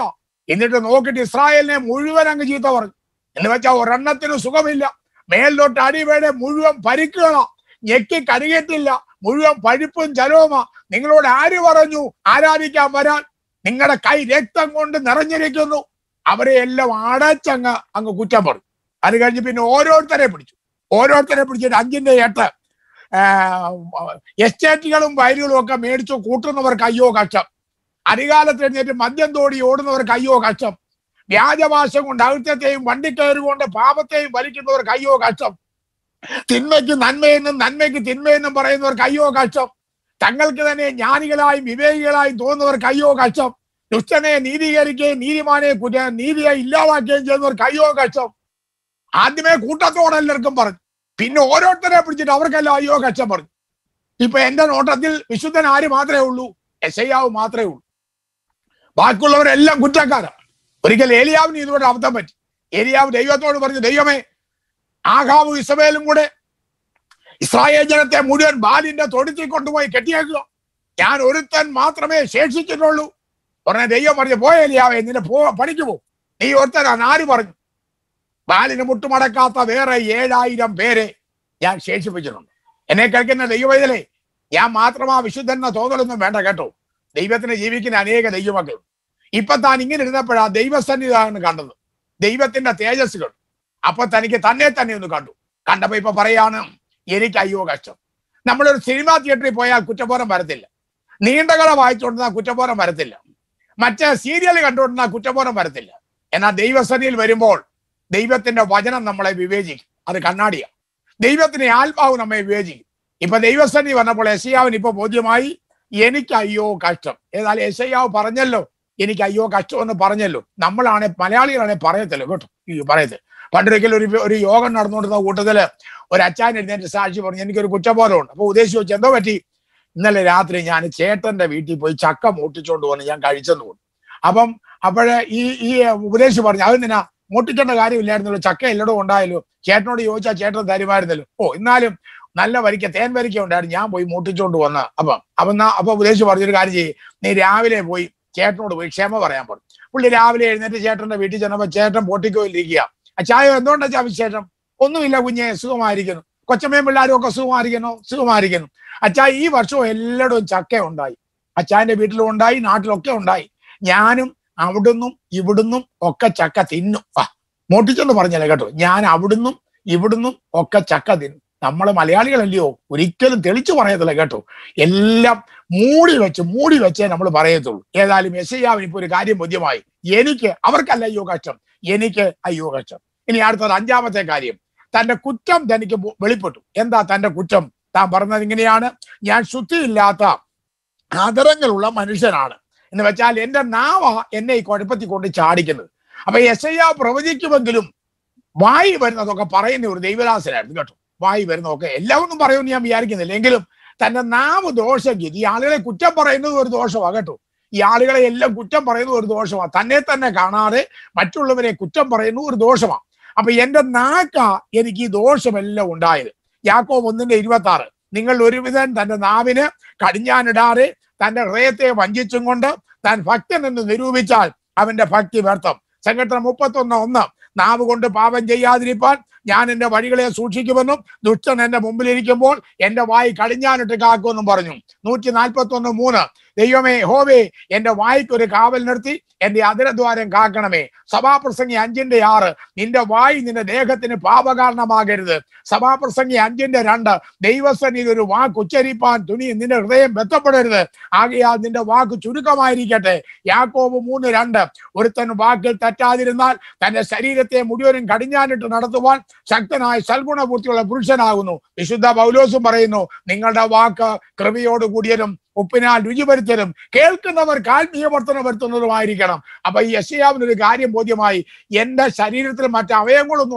എന്നിട്ട് നോക്കിയിട്ട് ഇസ്രായേലിനെ മുഴുവൻ അങ്ങ് ചീത്ത പറഞ്ഞു എന്ന് വെച്ചാൽ ഒരെണ്ണത്തിനും സുഖമില്ല മേലോട്ട് അടിവേടെ മുഴുവൻ പരിക്കുകളാ ഞെക്കി കരുകേറ്റില്ല മുഴുവൻ പഴുപ്പും ചലവുമാ നിങ്ങളോട് ആര് പറഞ്ഞു ആരാധിക്കാൻ വരാൻ നിങ്ങളുടെ കൈ രക്തം കൊണ്ട് നിറഞ്ഞിരിക്കുന്നു അവരെ എല്ലാം ആടച്ചങ്ങ് അങ്ങ് കുറ്റം പറഞ്ഞു അത് കഴിഞ്ഞ് പിന്നെ ഓരോരുത്തരെ പിടിച്ചു ഓരോരുത്തരെ പിടിച്ചിട്ട് അഞ്ചിന്റെ എട്ട് എസ്റ്റേറ്റുകളും വയലുകളും ഒക്കെ മേടിച്ചു കൂട്ടുന്നവർക്ക് അയ്യോ കഷ്ടം അധികാലത്ത് എഴുന്നേറ്റ് മദ്യം തോടി ഓടുന്നവർക്ക് അയ്യോ കഷ്ടം വ്യാജവാശം കൊണ്ട് അകൃത്യത്തെയും വണ്ടിക്കയറ് പാപത്തെയും വലിക്കുന്നവർക്ക് അയ്യോ കഷ്ടം തിന്മയ്ക്ക് നന്മയെന്നും നന്മയ്ക്ക് തിന്മയെന്നും പറയുന്നവർക്ക് അയ്യോ കഷ്ടം തങ്ങൾക്ക് തന്നെ ജ്ഞാനികളായും വിവേകികളായും തോന്നുന്നവർക്ക് അയ്യോ കഷ്ടം ദുഷ്ടനെ നീതീകരിക്കുകയും നീതിമാനെ നീതിയെ ഇല്ലാതാക്കുകയും ചെയ്യുന്നവർക്ക് അയ്യോ കഷ്ടം ആദ്യമേ കൂട്ടത്തോടെ എല്ലാവർക്കും പറഞ്ഞു പിന്നെ ഓരോരുത്തരെ പിടിച്ചിട്ട് അവർക്കെല്ലാം അയ്യോ കഷ്ടം പറഞ്ഞു ഇപ്പൊ എന്റെ നോട്ടത്തിൽ വിശുദ്ധൻ ആര് മാത്രമേ ഉള്ളൂ എസ് മാത്രമേ ഉള്ളൂ ബാക്കിയുള്ളവരെല്ലാം കുറ്റക്കാരാണ് ഒരിക്കൽ ഏലിയാവിന് ഇതുകൊണ്ട് അബദ്ധം പറ്റി ഏലിയാവ് ദൈവത്തോട് പറഞ്ഞു ദൈവമേ ആഹാവും ഇസബേലും കൂടെ ഇസ്രായേൽ ജനത്തെ മുഴുവൻ ബാലിന്റെ തൊടുത്തിൽ കൊണ്ടുപോയി കെട്ടിയേക്കുക ഞാൻ ഒരുത്തൻ മാത്രമേ ശേഷിച്ചിട്ടുള്ളൂ പറഞ്ഞ ദൈവം പറഞ്ഞു പോയല്ലേ നിന്നെ പോ പണിക്ക് പോകും നീ ഒരുത്തനാ നാല് പറഞ്ഞു ബാലിന് മുട്ടുമടക്കാത്ത വേറെ ഏഴായിരം പേരെ ഞാൻ ശേഷിപ്പിച്ചിട്ടുണ്ട് എന്നെ കേൾക്കുന്ന ദൈവവേദലേ ഞാൻ മാത്രമാ വിശുദ്ധൻ തോന്നലൊന്നും വേണ്ട കേട്ടോ ദൈവത്തിന് ജീവിക്കുന്ന അനേക ദൈവമക്കൾ ഇപ്പൊ താൻ ഇങ്ങനെ ഇരുന്നപ്പോഴാ ദൈവസന്നിധാനം കണ്ടത് ദൈവത്തിന്റെ തേജസ്സുകൾ അപ്പൊ തനിക്ക് തന്നെ തന്നെ ഒന്ന് കണ്ടു കണ്ടപ്പോ ഇപ്പൊ പറയാണ് എനിക്ക് അയ്യോ കഷ്ടം നമ്മളൊരു സിനിമാ തിയേറ്ററിൽ പോയാൽ കുറ്റബോധം വരത്തില്ല നീണ്ടകഥ വായിച്ചുകൊണ്ടിരുന്ന കുറ്റബോധം വരത്തില്ല മറ്റ് സീരിയൽ കണ്ടുകൊണ്ടിരുന്ന കുറ്റബോധം വരത്തില്ല എന്നാൽ ദൈവസനിയിൽ വരുമ്പോൾ ദൈവത്തിന്റെ വചനം നമ്മളെ വിവേചിക്കും അത് കണ്ണാടിയ ദൈവത്തിന്റെ ആത്മാവ് നമ്മെ വിവേചിക്കും ഇപ്പൊ ദൈവസനി വന്നപ്പോൾ യശയാവൻ ഇപ്പൊ ബോധ്യമായി എനിക്ക് അയ്യോ കഷ്ടം ഏതായാലും യശയാവ് പറഞ്ഞല്ലോ എനിക്ക് അയ്യോ കഷ്ടം എന്ന് പറഞ്ഞല്ലോ നമ്മളാണെ മലയാളികളാണെ പറയത്തല്ലോ കേട്ടോ പറയത്തില്ല പണ്ടൊരിക്കൽ ഒരു ഒരു യോഗം നടന്നുകൊണ്ടിരുന്ന കൂട്ടത്തില് ഒരു അച്ഛൻ എഴുന്നേറ്റ് സാക്ഷി പറഞ്ഞു എനിക്കൊരു കുറ്റബോധമുണ്ട് അപ്പോൾ ഉദ്ദേശിച്ച് വെച്ച് എന്തോ പറ്റി ഇന്നലെ രാത്രി ഞാൻ ചേട്ടന്റെ വീട്ടിൽ പോയി ചക്ക മൂട്ടിച്ചോണ്ട് വന്ന് ഞാൻ കഴിച്ചെന്ന് തോന്നുന്നു അപ്പം അപ്പോഴേ ഈ ഈ ഉപദേശി പറഞ്ഞു അതെന്തിനാ മൂട്ടിക്കേണ്ട കാര്യമില്ലായിരുന്നല്ലോ ചക്ക എല്ലായിടും ഉണ്ടായല്ലോ ചേട്ടനോട് ചോദിച്ചാൽ ചേട്ടൻ തരുമായിരുന്നല്ലോ ഓ എന്നാലും നല്ല വരിക്ക തേൻ വരിക്ക ഉണ്ടായിരുന്നു ഞാൻ പോയി മൂട്ടിച്ചോണ്ട് വന്ന അപ്പം അപ്പം അപ്പൊ ഉപദേശിച്ച് പറഞ്ഞൊരു കാര്യം ചെയ്യും നീ രാവിലെ പോയി ചേട്ടനോട് പോയി ക്ഷമ പറയാൻ പറഞ്ഞു പുള്ളി രാവിലെ എഴുന്നേറ്റ് ചേട്ടന്റെ വീട്ടിൽ ചെന്നപ്പോ ചേട്ടൻ പൊട്ടിക്കോയിലിരിക്കുക അച്ചായ എന്തുകൊണ്ടാ അച്ഛാ വിശേഷം ഒന്നുമില്ല കുഞ്ഞെ സുഖമായിരിക്കുന്നു കൊച്ചമ്മയും പിള്ളേരും ഒക്കെ സുഖമായിരിക്കുന്നു സുഖമായിരിക്കുന്നു അച്ഛാ ഈ വർഷവും എല്ലായിടവും ചക്ക ഉണ്ടായി അച്ഛാന്റെ വീട്ടിലും ഉണ്ടായി നാട്ടിലൊക്കെ ഉണ്ടായി ഞാനും അവിടുന്നും ഇവിടുന്നും ഒക്കെ ചക്ക തിന്നും ആ മോട്ടിച്ചെന്ന് പറഞ്ഞല്ലേ കേട്ടോ ഞാൻ അവിടുന്നും ഇവിടുന്നും ഒക്കെ ചക്ക തിന്നും നമ്മളെ മലയാളികളല്ലയോ ഒരിക്കലും തെളിച്ചു പറയത്തില്ല കേട്ടോ എല്ലാം മൂടി വെച്ച് മൂടി വെച്ചേ നമ്മൾ പറയത്തുള്ളൂ ഏതായാലും എസ് ഐ ആവിന് ഇപ്പൊ ഒരു കാര്യം ബോധ്യമായി എനിക്ക് അയ്യോ കഷ്ടം എനിക്ക് അയ്യോ കഷ്ടം ഇനി അടുത്തത് അഞ്ചാമത്തെ കാര്യം തന്റെ കുറ്റം തനിക്ക് വെളിപ്പെട്ടു എന്താ തന്റെ കുറ്റം താൻ പറഞ്ഞത് ഇങ്ങനെയാണ് ഞാൻ ശുദ്ധിയില്ലാത്ത ആദരങ്ങളുള്ള മനുഷ്യനാണ് എന്ന് വെച്ചാൽ എന്റെ നാവ എന്നെ ഈ കുഴപ്പത്തിൽ കൊണ്ട് ചാടിക്കുന്നത് അപ്പൊ എസ് ഐ ആ പ്രവചിക്കുമെങ്കിലും വായി വരുന്നതൊക്കെ പറയുന്ന ഒരു ദൈവദാസനായിരുന്നു കേട്ടോ വായി വരുന്നതൊക്കെ ഒന്നും പറയുമെന്ന് ഞാൻ വിചാരിക്കുന്നില്ല എങ്കിലും തന്റെ നാവ് ദോഷഗതി ആളുകളെ കുറ്റം പറയുന്നത് ഒരു ദോഷമാണ് കേട്ടോ ഈ ആളുകളെ എല്ലാം കുറ്റം പറയുന്നത് ഒരു ദോഷമാണ് തന്നെ തന്നെ കാണാതെ മറ്റുള്ളവരെ കുറ്റം പറയുന്നത് ഒരു ദോഷമാണ് അപ്പൊ എന്റെ നാക്ക എനിക്ക് ഈ ദോഷമെല്ലാം ഉണ്ടായത് യാക്കോബ് ഒന്നിന്റെ ഇരുപത്തി ആറ് നിങ്ങൾ ഒരുവിധൻ തന്റെ നാവിന് കടിഞ്ഞാനിടാതെ തന്റെ ഹൃദയത്തെ വഞ്ചിച്ചും കൊണ്ട് താൻ ഭക്തൻ എന്ന് നിരൂപിച്ചാൽ അവന്റെ ഭക്തി വ്യർത്ഥം സങ്കീർത്തനം മുപ്പത്തൊന്ന് ഒന്ന് നാവ് കൊണ്ട് പാപം ചെയ്യാതിരിപ്പാൻ ഞാൻ എൻ്റെ വഴികളെ സൂക്ഷിക്കുമെന്നും ദുഷ്ടൻ എൻ്റെ മുമ്പിലിരിക്കുമ്പോൾ എൻ്റെ വായി കടിഞ്ഞാനിട്ട് കാക്കുമെന്നും പറഞ്ഞു നൂറ്റി നാൽപ്പത്തി ഒന്ന് മൂന്ന് ദൈവമേ ഹോവേ എൻ്റെ വായിക്കൊരു കാവൽ നിർത്തി എൻ്റെ അതിരദ്വാരം കാക്കണമേ സഭാപ്രസംഗി അഞ്ചിന്റെ ആറ് നിന്റെ വായി നിന്റെ ദേഹത്തിന് പാപകാരണമാകരുത് സഭാപ്രസംഗി അഞ്ചിന്റെ രണ്ട് ദൈവസന്നിധി ഒരു വാക്ക് ഉച്ചരിപ്പാൻ തുണി നിന്റെ ഹൃദയം ബന്ധപ്പെടരുത് ആകെയാൽ നിന്റെ വാക്ക് ചുരുക്കമായിരിക്കട്ടെ യാക്കോബ് മൂന്ന് രണ്ട് ഒരുത്തൻ വാക്കിൽ തെറ്റാതിരുന്നാൽ തന്റെ ശരീരത്തെ മുഴുവനും കടിഞ്ഞാനിട്ട് നടത്തുവാൻ ശക്തനായ സൽഗുണപൂർത്തിയുള്ള പുരുഷനാകുന്നു വിശുദ്ധ പൗലോസും പറയുന്നു നിങ്ങളുടെ വാക്ക് കൃപയോട് കൂടിയതും ഉപ്പിനാൽ രുചി കേൾക്കുന്നവർ കാൽമീയ വർത്തനം വരുത്തുന്നതുമായിരിക്കണം അപ്പൊ ഈ യശയാവിനൊരു കാര്യം ബോധ്യമായി എൻ്റെ ശരീരത്തിൽ മറ്റ്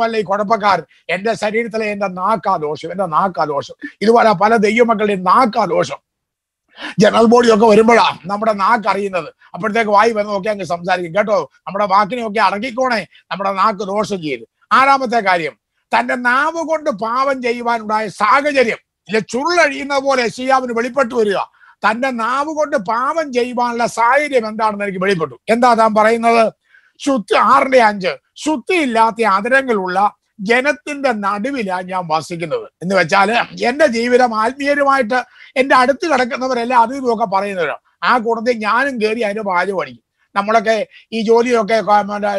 അല്ല ഈ കുഴപ്പക്കാർ എൻ്റെ ശരീരത്തിലെ എൻ്റെ നാക്കാ ദോഷം എൻ്റെ നാക്കാ ദോഷം ഇതുപോലെ പല ദൈവമക്കളുടെയും നാക്കാ ദോഷം ജനറൽ ബോഡി ഒക്കെ വരുമ്പോഴാണ് നമ്മുടെ നാക്ക് അറിയുന്നത് അപ്പോഴത്തേക്ക് വായി വരുന്നതൊക്കെ അങ്ങ് സംസാരിക്കും കേട്ടോ നമ്മുടെ വാക്കിനെയൊക്കെ അടക്കിക്കോണേ നമ്മുടെ നാക്ക് ദോഷം ചെയ്ത് ആറാമത്തെ കാര്യം തന്റെ നാവ് കൊണ്ട് പാപം ചെയ്യുവാനുണ്ടായ സാഹചര്യം ഇല്ല ചുരുളഴിയുന്ന പോലെ ഷിയാവിന് വെളിപ്പെട്ടു വരിക തന്റെ നാവ് കൊണ്ട് പാപം ചെയ്യുവാനുള്ള സാഹചര്യം എന്താണെന്ന് എനിക്ക് വെളിപ്പെട്ടു എന്താ താൻ പറയുന്നത് ശുദ്ധി ആറിന്റെ അഞ്ച് ശുദ്ധിയില്ലാത്ത അതിരങ്ങളുള്ള ജനത്തിന്റെ നടുവിലാണ് ഞാൻ വസിക്കുന്നത് എന്ന് വെച്ചാൽ എൻ്റെ ജീവിതം ആത്മീയരുമായിട്ട് എൻ്റെ അടുത്ത് കിടക്കുന്നവരെല്ലാം അതിൽ നിന്നൊക്കെ പറയുന്നവരാണ് ആ കൂടത്തിൽ ഞാനും കയറി അതിന് വാചകടിക്കും നമ്മളൊക്കെ ഈ ജോലിയൊക്കെ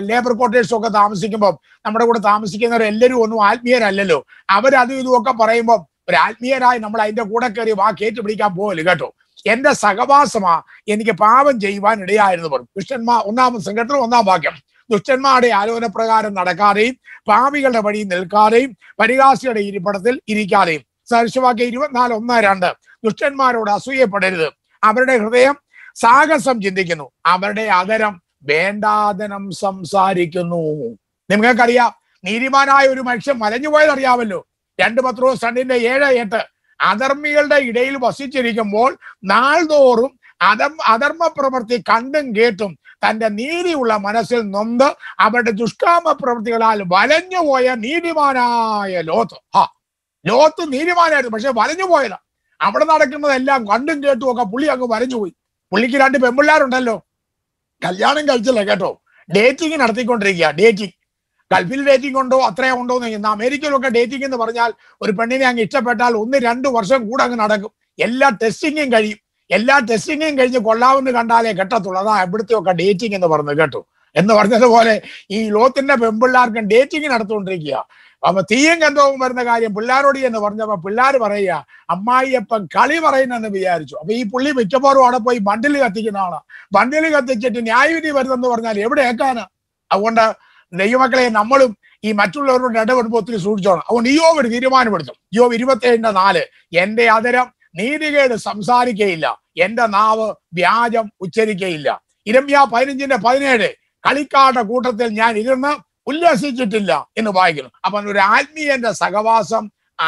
ലേബർ ക്വാർട്ടേഴ്സും ഒക്കെ താമസിക്കുമ്പോൾ നമ്മുടെ കൂടെ താമസിക്കുന്നവർ എല്ലാവരും ഒന്നും ആത്മീയരല്ലല്ലോ അവരതും ഇതുമൊക്കെ പറയുമ്പോൾ ഒരു ആത്മീയരായി നമ്മൾ അതിന്റെ കൂടെ കയറി വാ കേട്ട് പിടിക്കാൻ പോകല് കേട്ടോ എന്റെ സഹവാസമാ എനിക്ക് പാപം ചെയ്യുവാൻ ഇടയായിരുന്നു പറഞ്ഞു കൃഷ്ണന്മാർ ഒന്നാമത് സംഘടന ഒന്നാം വാക്യം ദുഷ്ടന്മാരുടെ ആലോചന പ്രകാരം നടക്കാതെയും പാവികളുടെ വഴി നിൽക്കാതെയും പരിഹാസിയുടെ ഇരിപ്പടത്തിൽ ഇരിക്കാതെയും സദൃശവാക്യ ഇരുപത്തിനാല് ഒന്ന് രണ്ട് ദുഷ്ടന്മാരോട് അസൂയപ്പെടരുത് അവരുടെ ഹൃദയം സാഹസം ചിന്തിക്കുന്നു അവരുടെ അതരം വേണ്ടാതനം സംസാരിക്കുന്നു നിങ്ങൾക്കറിയാം നീതിമാനായ ഒരു മനുഷ്യൻ മലഞ്ഞു പോയതറിയാമല്ലോ പത്ത് പത്രോ രണ്ടിന്റെ ഏഴ് എട്ട് അധർമ്മികളുടെ ഇടയിൽ വസിച്ചിരിക്കുമ്പോൾ നാൾതോറും അധം അധർമ്മ പ്രവൃത്തി കണ്ടും കേട്ടും തന്റെ നീതിയുള്ള മനസ്സിൽ നൊന്ത് അവരുടെ ദുഷ്കാമ പ്രവൃത്തികളാൽ വലഞ്ഞുപോയ നീതിമാനായ ലോത്ത് ഹാ ലോത്ത് നീതിമാനായിരുന്നു പക്ഷെ വലഞ്ഞു പോയതാ അവിടെ നടക്കുന്നതെല്ലാം കണ്ടും കേട്ടും ഒക്കെ പുള്ളി അങ്ങ് വരഞ്ഞുപോയി പുള്ളിക്ക് രണ്ട് പെമ്പിള്ളാരുണ്ടല്ലോ കല്യാണം കഴിച്ചില്ല കേട്ടോ ഡേറ്റിംഗ് നടത്തിക്കൊണ്ടിരിക്കുക ഡേറ്റിംഗ് ഗൾഫിൽ ഡേറ്റിംഗ് ഉണ്ടോ അത്രയും ഉണ്ടോ എന്ന് അമേരിക്കയിലൊക്കെ ഡേറ്റിംഗ് എന്ന് പറഞ്ഞാൽ ഒരു പെണ്ണിനെ അങ്ങ് ഇഷ്ടപ്പെട്ടാൽ ഒന്ന് രണ്ട് വർഷം കൂടെ അങ്ങ് നടക്കും എല്ലാ ടെസ്റ്റിങ്ങും കഴിയും എല്ലാ ടെസ്റ്റിങ്ങും കഴിഞ്ഞ് കൊള്ളാവുന്ന കണ്ടാലേ കെട്ടത്തുള്ളൂ അതാ ഒക്കെ ഡേറ്റിംഗ് എന്ന് പറഞ്ഞു കേട്ടോ എന്ന് പറഞ്ഞതുപോലെ ഈ ലോകത്തിന്റെ പെമ്പിള്ളാർക്കും ഡേറ്റിംഗ് നടത്തുകൊണ്ടിരിക്കുക അപ്പൊ തീയും കന്തവും വരുന്ന കാര്യം പിള്ളാരോടി എന്ന് പറഞ്ഞപ്പോ പിള്ളാർ പറയുക അമ്മായിയപ്പൻ കളി പറയുന്നെന്ന് വിചാരിച്ചു അപ്പൊ ഈ പുള്ളി മിക്കവാറും അവിടെ പോയി ബണ്ടിൽ കത്തിക്കുന്ന ആളാ ബണ്ടിൽ കത്തിച്ചിട്ട് ന്യായവിധി വരുന്നെന്ന് പറഞ്ഞാൽ എവിടെ ഏക്കാനാ അതുകൊണ്ട് ദൈവമക്കളെ നമ്മളും ഈ മറ്റുള്ളവരുടെ ഇടപെടുമ്പോൾ ഒത്തിരി സൂക്ഷിച്ചോണം അതുകൊണ്ട് ഇയോ ഒരു തീരുമാനമെടുക്കും ഇയോ ഇരുപത്തിയേഴിന്റെ നാല് എന്റെ അതിരം നീതികേട് സംസാരിക്കയില്ല എന്റെ നാവ് വ്യാജം ഉച്ചരിക്കയില്ല ഇരമ്യ പതിനഞ്ചിന്റെ പതിനേഴ് കളിക്കാരുടെ കൂട്ടത്തിൽ ഞാൻ ഇരുന്ന് ഉല്ലസിച്ചിട്ടില്ല എന്ന് വായിക്കുന്നു അപ്പൊ ഒരു ആത്മീയന്റെ സഹവാസം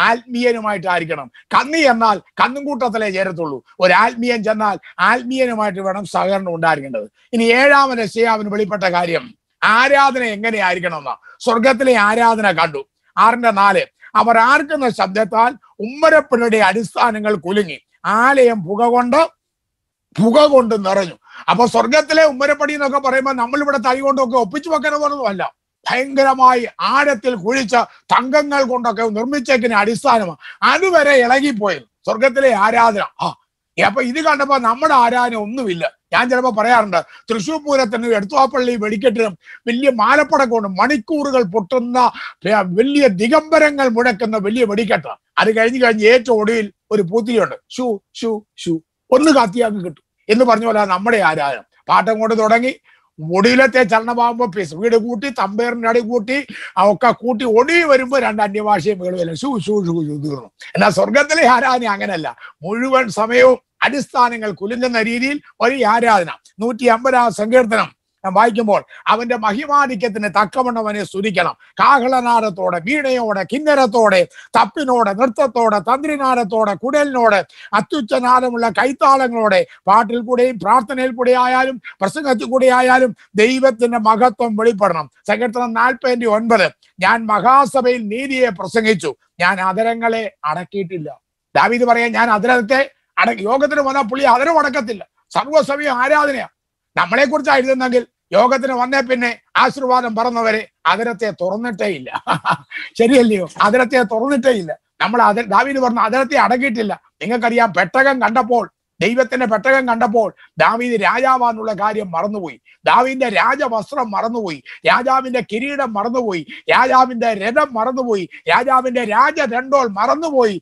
ആത്മീയനുമായിട്ടായിരിക്കണം കന്നി എന്നാൽ കന്നുംകൂട്ടത്തിലേ ചേരത്തുള്ളൂ ഒരു ആത്മീയൻ ചെന്നാൽ ആത്മീയനുമായിട്ട് വേണം സഹകരണം ഉണ്ടായിരിക്കേണ്ടത് ഇനി ഏഴാമൻ എസ്യാവിന് വെളിപ്പെട്ട കാര്യം ആരാധന എങ്ങനെയായിരിക്കണം എന്നാ സ്വർഗത്തിലെ ആരാധന കണ്ടു ആറിന്റെ നാല് അവർ ആർക്കുന്ന ശബ്ദത്താൽ ഉമ്മരപ്പിള്ളയുടെ അടിസ്ഥാനങ്ങൾ കുലുങ്ങി ആലയം പുക കൊണ്ട് പുക കൊണ്ട് നിറഞ്ഞു അപ്പൊ സ്വർഗത്തിലെ ഉമ്മരപ്പടി എന്നൊക്കെ പറയുമ്പോൾ നമ്മളിവിടെ തൈ കൊണ്ടൊക്കെ ഒപ്പിച്ചു വെക്കണമെന്നൊന്നുമല്ല ഭയങ്കരമായി ആഴത്തിൽ കുഴിച്ച് തങ്കങ്ങൾ കൊണ്ടൊക്കെ നിർമ്മിച്ചേക്കിന് അടിസ്ഥാനമാണ് അതുവരെ ഇളകിപ്പോയത് സ്വർഗത്തിലെ ആരാധന ആ അപ്പൊ ഇത് കണ്ടപ്പോ നമ്മുടെ ആരാധന ഒന്നുമില്ല ഞാൻ ചിലപ്പോൾ പറയാറുണ്ട് തൃശ്ശൂർ പൂരത്തിന് എടുത്തുവാപ്പള്ളി വെടിക്കെട്ടിനും വലിയ മാലപ്പടക്കമുണ്ട് മണിക്കൂറുകൾ പൊട്ടുന്ന വലിയ ദിഗംബരങ്ങൾ മുഴക്കുന്ന വലിയ വെടിക്കെട്ട് അത് കഴിഞ്ഞ് കഴിഞ്ഞ് ഏറ്റവും ഒടുവിൽ ഒരു പൂത്തിരിയുണ്ട് ഷൂ ഷൂ ഷൂ ഒന്ന് കാത്തിയാക്കി കിട്ടും എന്ന് പറഞ്ഞ പോലെ നമ്മുടെ ആരാധന പാട്ടം കൊണ്ട് തുടങ്ങി ഒടിയിലത്തെ പീസ് വീട് കൂട്ടി തമ്പേറിന്റെ അടി കൂട്ടി ഒക്കെ കൂട്ടി ഒടി വരുമ്പോൾ രണ്ട് അന്യഭാഷയും മേളുവല്ല ഷൂ ഷൂ ഷൂ തീർന്നു എന്നാ സ്വർഗത്തിലെ ആരാധന അങ്ങനല്ല മുഴുവൻ സമയവും അടിസ്ഥാനങ്ങൾ കുലുങ്ങുന്ന രീതിയിൽ ഒരു ആരാധന നൂറ്റി അമ്പതാം സങ്കീർത്തനം വായിക്കുമ്പോൾ അവന്റെ മഹിമാധിക്യത്തിന് തക്കവണ്ണം അവനെ സ്തുതിക്കണം കാഹളനാരത്തോടെ വീണയോടെ കിന്നരത്തോടെ തപ്പിനോടെ നൃത്തത്തോടെ തന്ത്രിനാരത്തോടെ കുടലിനോട് അത്യുച്ചനാരമുള്ള കൈത്താളങ്ങളോടെ പാട്ടിൽ കൂടെയും പ്രാർത്ഥനയിൽ കൂടെ ആയാലും പ്രസംഗത്തിൽ കൂടെ ആയാലും ദൈവത്തിന്റെ മഹത്വം വെളിപ്പെടണം സങ്കീർത്തനം നാൽപ്പതിന്റെ ഒൻപത് ഞാൻ മഹാസഭയിൽ നീതിയെ പ്രസംഗിച്ചു ഞാൻ അതരങ്ങളെ അടക്കിയിട്ടില്ല ദാവീദ് പറയാൻ ഞാൻ അതിരത്തെ അട യോഗത്തിന് വന്ന പുള്ളി അതിരം അടക്കത്തില്ല സർവസമയം ആരാധനയാണ് നമ്മളെ കുറിച്ച് എഴുതുന്നെങ്കിൽ യോഗത്തിന് വന്നേ പിന്നെ ആശീർവാദം പറഞ്ഞവരെ അതിരത്തെ തുറന്നിട്ടേ ഇല്ല ശരിയല്ലയോ അതിരത്തെ തുറന്നിട്ടേ ഇല്ല നമ്മൾ അതിൽ ദാവീദ് പറഞ്ഞ അതിരത്തെ അടക്കിയിട്ടില്ല നിങ്ങൾക്കറിയാം പെട്ടകം കണ്ടപ്പോൾ ദൈവത്തിന്റെ പെട്ടകം കണ്ടപ്പോൾ ദാവീദ് രാജാവാന്നുള്ള കാര്യം മറന്നുപോയി ദാവീദിന്റെ രാജവസ്ത്രം മറന്നുപോയി രാജാവിന്റെ കിരീടം മറന്നുപോയി രാജാവിന്റെ രഥം മറന്നുപോയി രാജാവിന്റെ രാജദണ്ഡോൾ മറന്നുപോയി